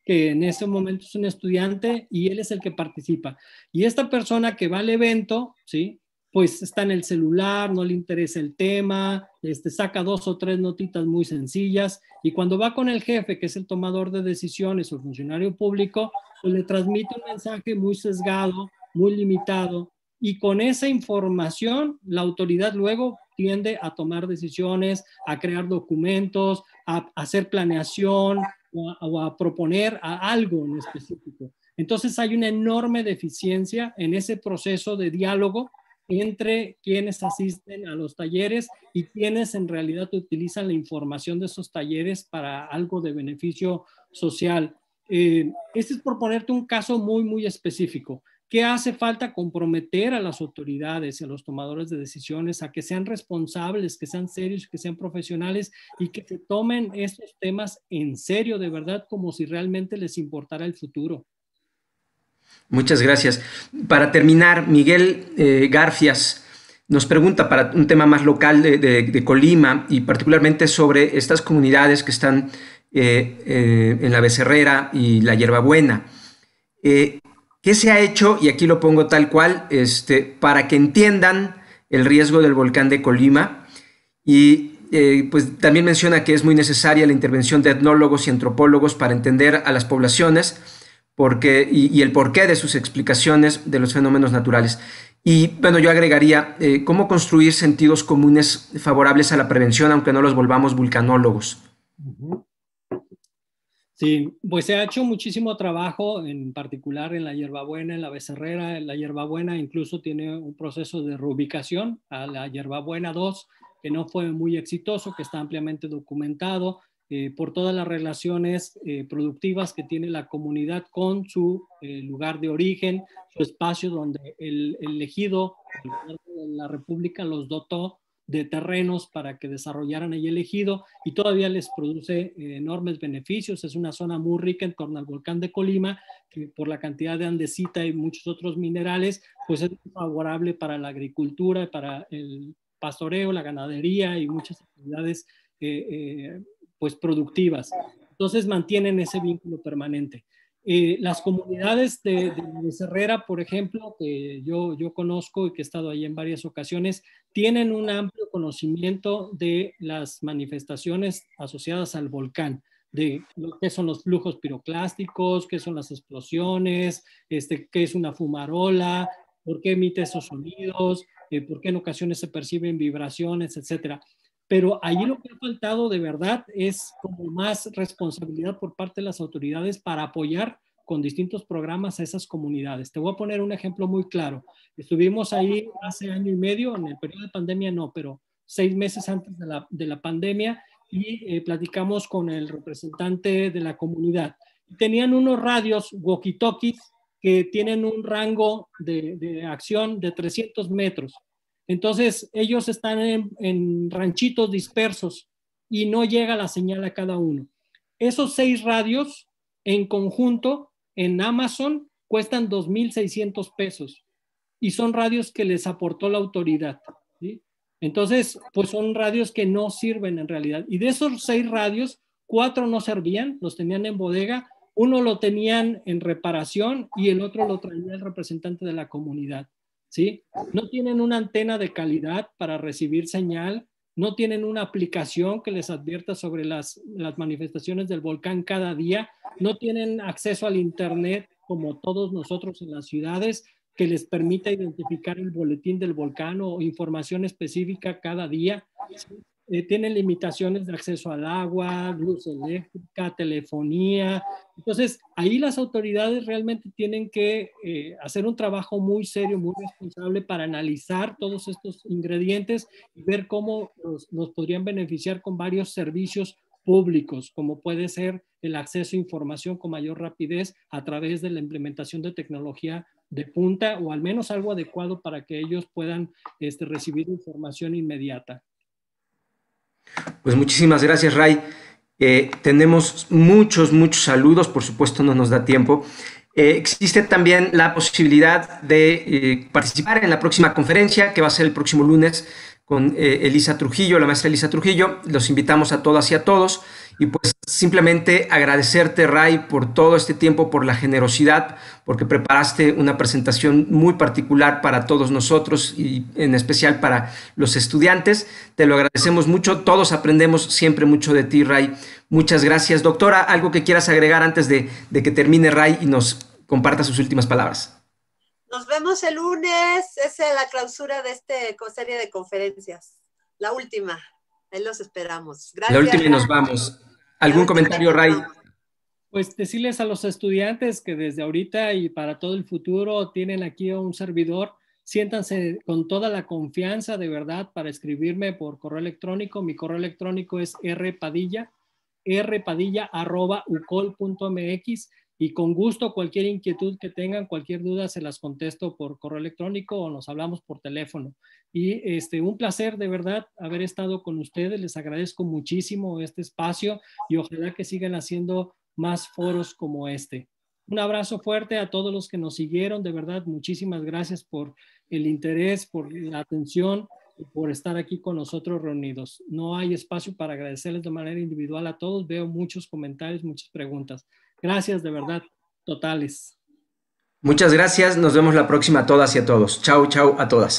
Speaker 3: que en ese momento es un estudiante y él es el que participa. Y esta persona que va al evento, ¿sí? Pues está en el celular, no le interesa el tema, este, saca dos o tres notitas muy sencillas y cuando va con el jefe, que es el tomador de decisiones o funcionario público, pues le transmite un mensaje muy sesgado, muy limitado y con esa información la autoridad luego tiende a tomar decisiones, a crear documentos, a hacer planeación, o a, proponer a algo en específico. Entonces hay una enorme deficiencia en ese proceso de diálogo entre quienes asisten a los talleres y quienes en realidad utilizan la información de esos talleres para algo de beneficio social. Eh, este es proponerte un caso muy, muy específico. Qué hace falta comprometer a las autoridades y a los tomadores de decisiones a que sean responsables, que sean serios, que sean profesionales y que se tomen estos temas en serio, de verdad, como si realmente les importara el futuro.
Speaker 1: Muchas gracias. Para terminar, Miguel eh, Garfias nos pregunta para un tema más local de, Colima y particularmente sobre estas comunidades que están eh, eh, en la Becerrera y la Hierbabuena. ¿Qué se ha hecho? Y aquí lo pongo tal cual, este, para que entiendan el riesgo del volcán de Colima. Y eh, pues también menciona que es muy necesaria la intervención de etnólogos y antropólogos para entender a las poblaciones porque, y, el porqué de sus explicaciones de los fenómenos naturales. Y bueno, yo agregaría eh, cómo construir sentidos comunes favorables a la prevención, aunque no los volvamos vulcanólogos.
Speaker 3: Sí, pues se ha hecho muchísimo trabajo, en particular en la hierbabuena, en la becerrera. la hierbabuena incluso tiene un proceso de reubicación a la hierbabuena 2, que no fue muy exitoso, que está ampliamente documentado eh, por todas las relaciones eh, productivas que tiene la comunidad con su eh, lugar de origen, su espacio donde el, el de la República los dotó de terrenos para que desarrollaran ahí el ejido y todavía les produce eh, enormes beneficios. Es una zona muy rica en torno al volcán de Colima, que por la cantidad de andesita y muchos otros minerales, pues es favorable para la agricultura, para el pastoreo, la ganadería y muchas actividades eh, eh, pues productivas. Entonces mantienen ese vínculo permanente. Eh, las comunidades de, de, Herrera, por ejemplo, que yo, yo conozco y que he estado ahí en varias ocasiones, tienen un amplio conocimiento de las manifestaciones asociadas al volcán de lo que son los flujos piroclásticos, qué son las explosiones, este, qué es una fumarola, por qué emite esos sonidos, eh, por qué en ocasiones se perciben vibraciones, etcétera. Pero allí lo que ha faltado de verdad es como más responsabilidad por parte de las autoridades para apoyar con distintos programas a esas comunidades. Te voy a poner un ejemplo muy claro. Estuvimos ahí hace año y medio, en el periodo de pandemia no, pero seis meses antes de la, pandemia y eh, platicamos con el representante de la comunidad. Tenían unos radios walkie-talkies que tienen un rango de, de acción de 300 metros. Entonces, ellos están en, ranchitos dispersos y no llega la señal a cada uno. Esos seis radios en conjunto en Amazon cuestan 2.600 pesos y son radios que les aportó la autoridad. Entonces, pues son radios que no sirven en realidad. Y de esos seis radios, cuatro no servían, los tenían en bodega, uno lo tenían en reparación y el otro lo traía el representante de la comunidad. No tienen una antena de calidad para recibir señal, no tienen una aplicación que les advierta sobre las, manifestaciones del volcán cada día, no tienen acceso al Internet como todos nosotros en las ciudades que les permita identificar el boletín del volcán o información específica cada día. Eh, tienen limitaciones de acceso al agua, luz eléctrica, telefonía. Entonces, ahí las autoridades realmente tienen que eh, hacer un trabajo muy serio, muy responsable para analizar todos estos ingredientes y ver cómo nos, podrían beneficiar con varios servicios públicos, como puede ser el acceso a información con mayor rapidez a través de la implementación de tecnología de punta o al menos algo adecuado para que ellos puedan este, recibir información inmediata.
Speaker 1: Pues muchísimas gracias, Ray. Eh, tenemos muchos, muchos saludos, por supuesto no nos da tiempo. Eh, existe también la posibilidad de eh, participar en la próxima conferencia, que va a ser el próximo lunes con Elisa Trujillo, la maestra Elisa Trujillo. Los invitamos a todas y a todos. Y pues simplemente agradecerte, Ray, por todo este tiempo, por la generosidad, porque preparaste una presentación muy particular para todos nosotros y en especial para los estudiantes. Te lo agradecemos mucho. Todos aprendemos siempre mucho de ti, Ray. Muchas gracias. Doctora, ¿algo que quieras agregar antes de, que termine Ray y nos comparta sus últimas palabras?
Speaker 2: Nos vemos el lunes. Es la clausura de esta serie de conferencias. La última. Ahí los esperamos. Gracias. La última y nos vamos.
Speaker 3: ¿Algún comentario, Ray? Pues decirles a los estudiantes que desde ahorita y para todo el futuro tienen aquí un servidor, siéntanse con toda la confianza de verdad para escribirme por correo electrónico. Mi correo electrónico es rpadilla, rpadilla.ucol.mx. Y con gusto, cualquier inquietud que tengan, cualquier duda, se las contesto por correo electrónico o nos hablamos por teléfono. Y este, un placer de verdad haber estado con ustedes. Les agradezco muchísimo este espacio y ojalá que sigan haciendo más foros como este. Un abrazo fuerte a todos los que nos siguieron. De verdad, muchísimas gracias por el interés, por la atención y por estar aquí con nosotros reunidos. No hay espacio para agradecerles de manera individual a todos. Veo muchos comentarios, muchas preguntas. Gracias, de verdad, totales.
Speaker 1: Muchas gracias, nos vemos la próxima a todas y a todos. Chau, chau a todas.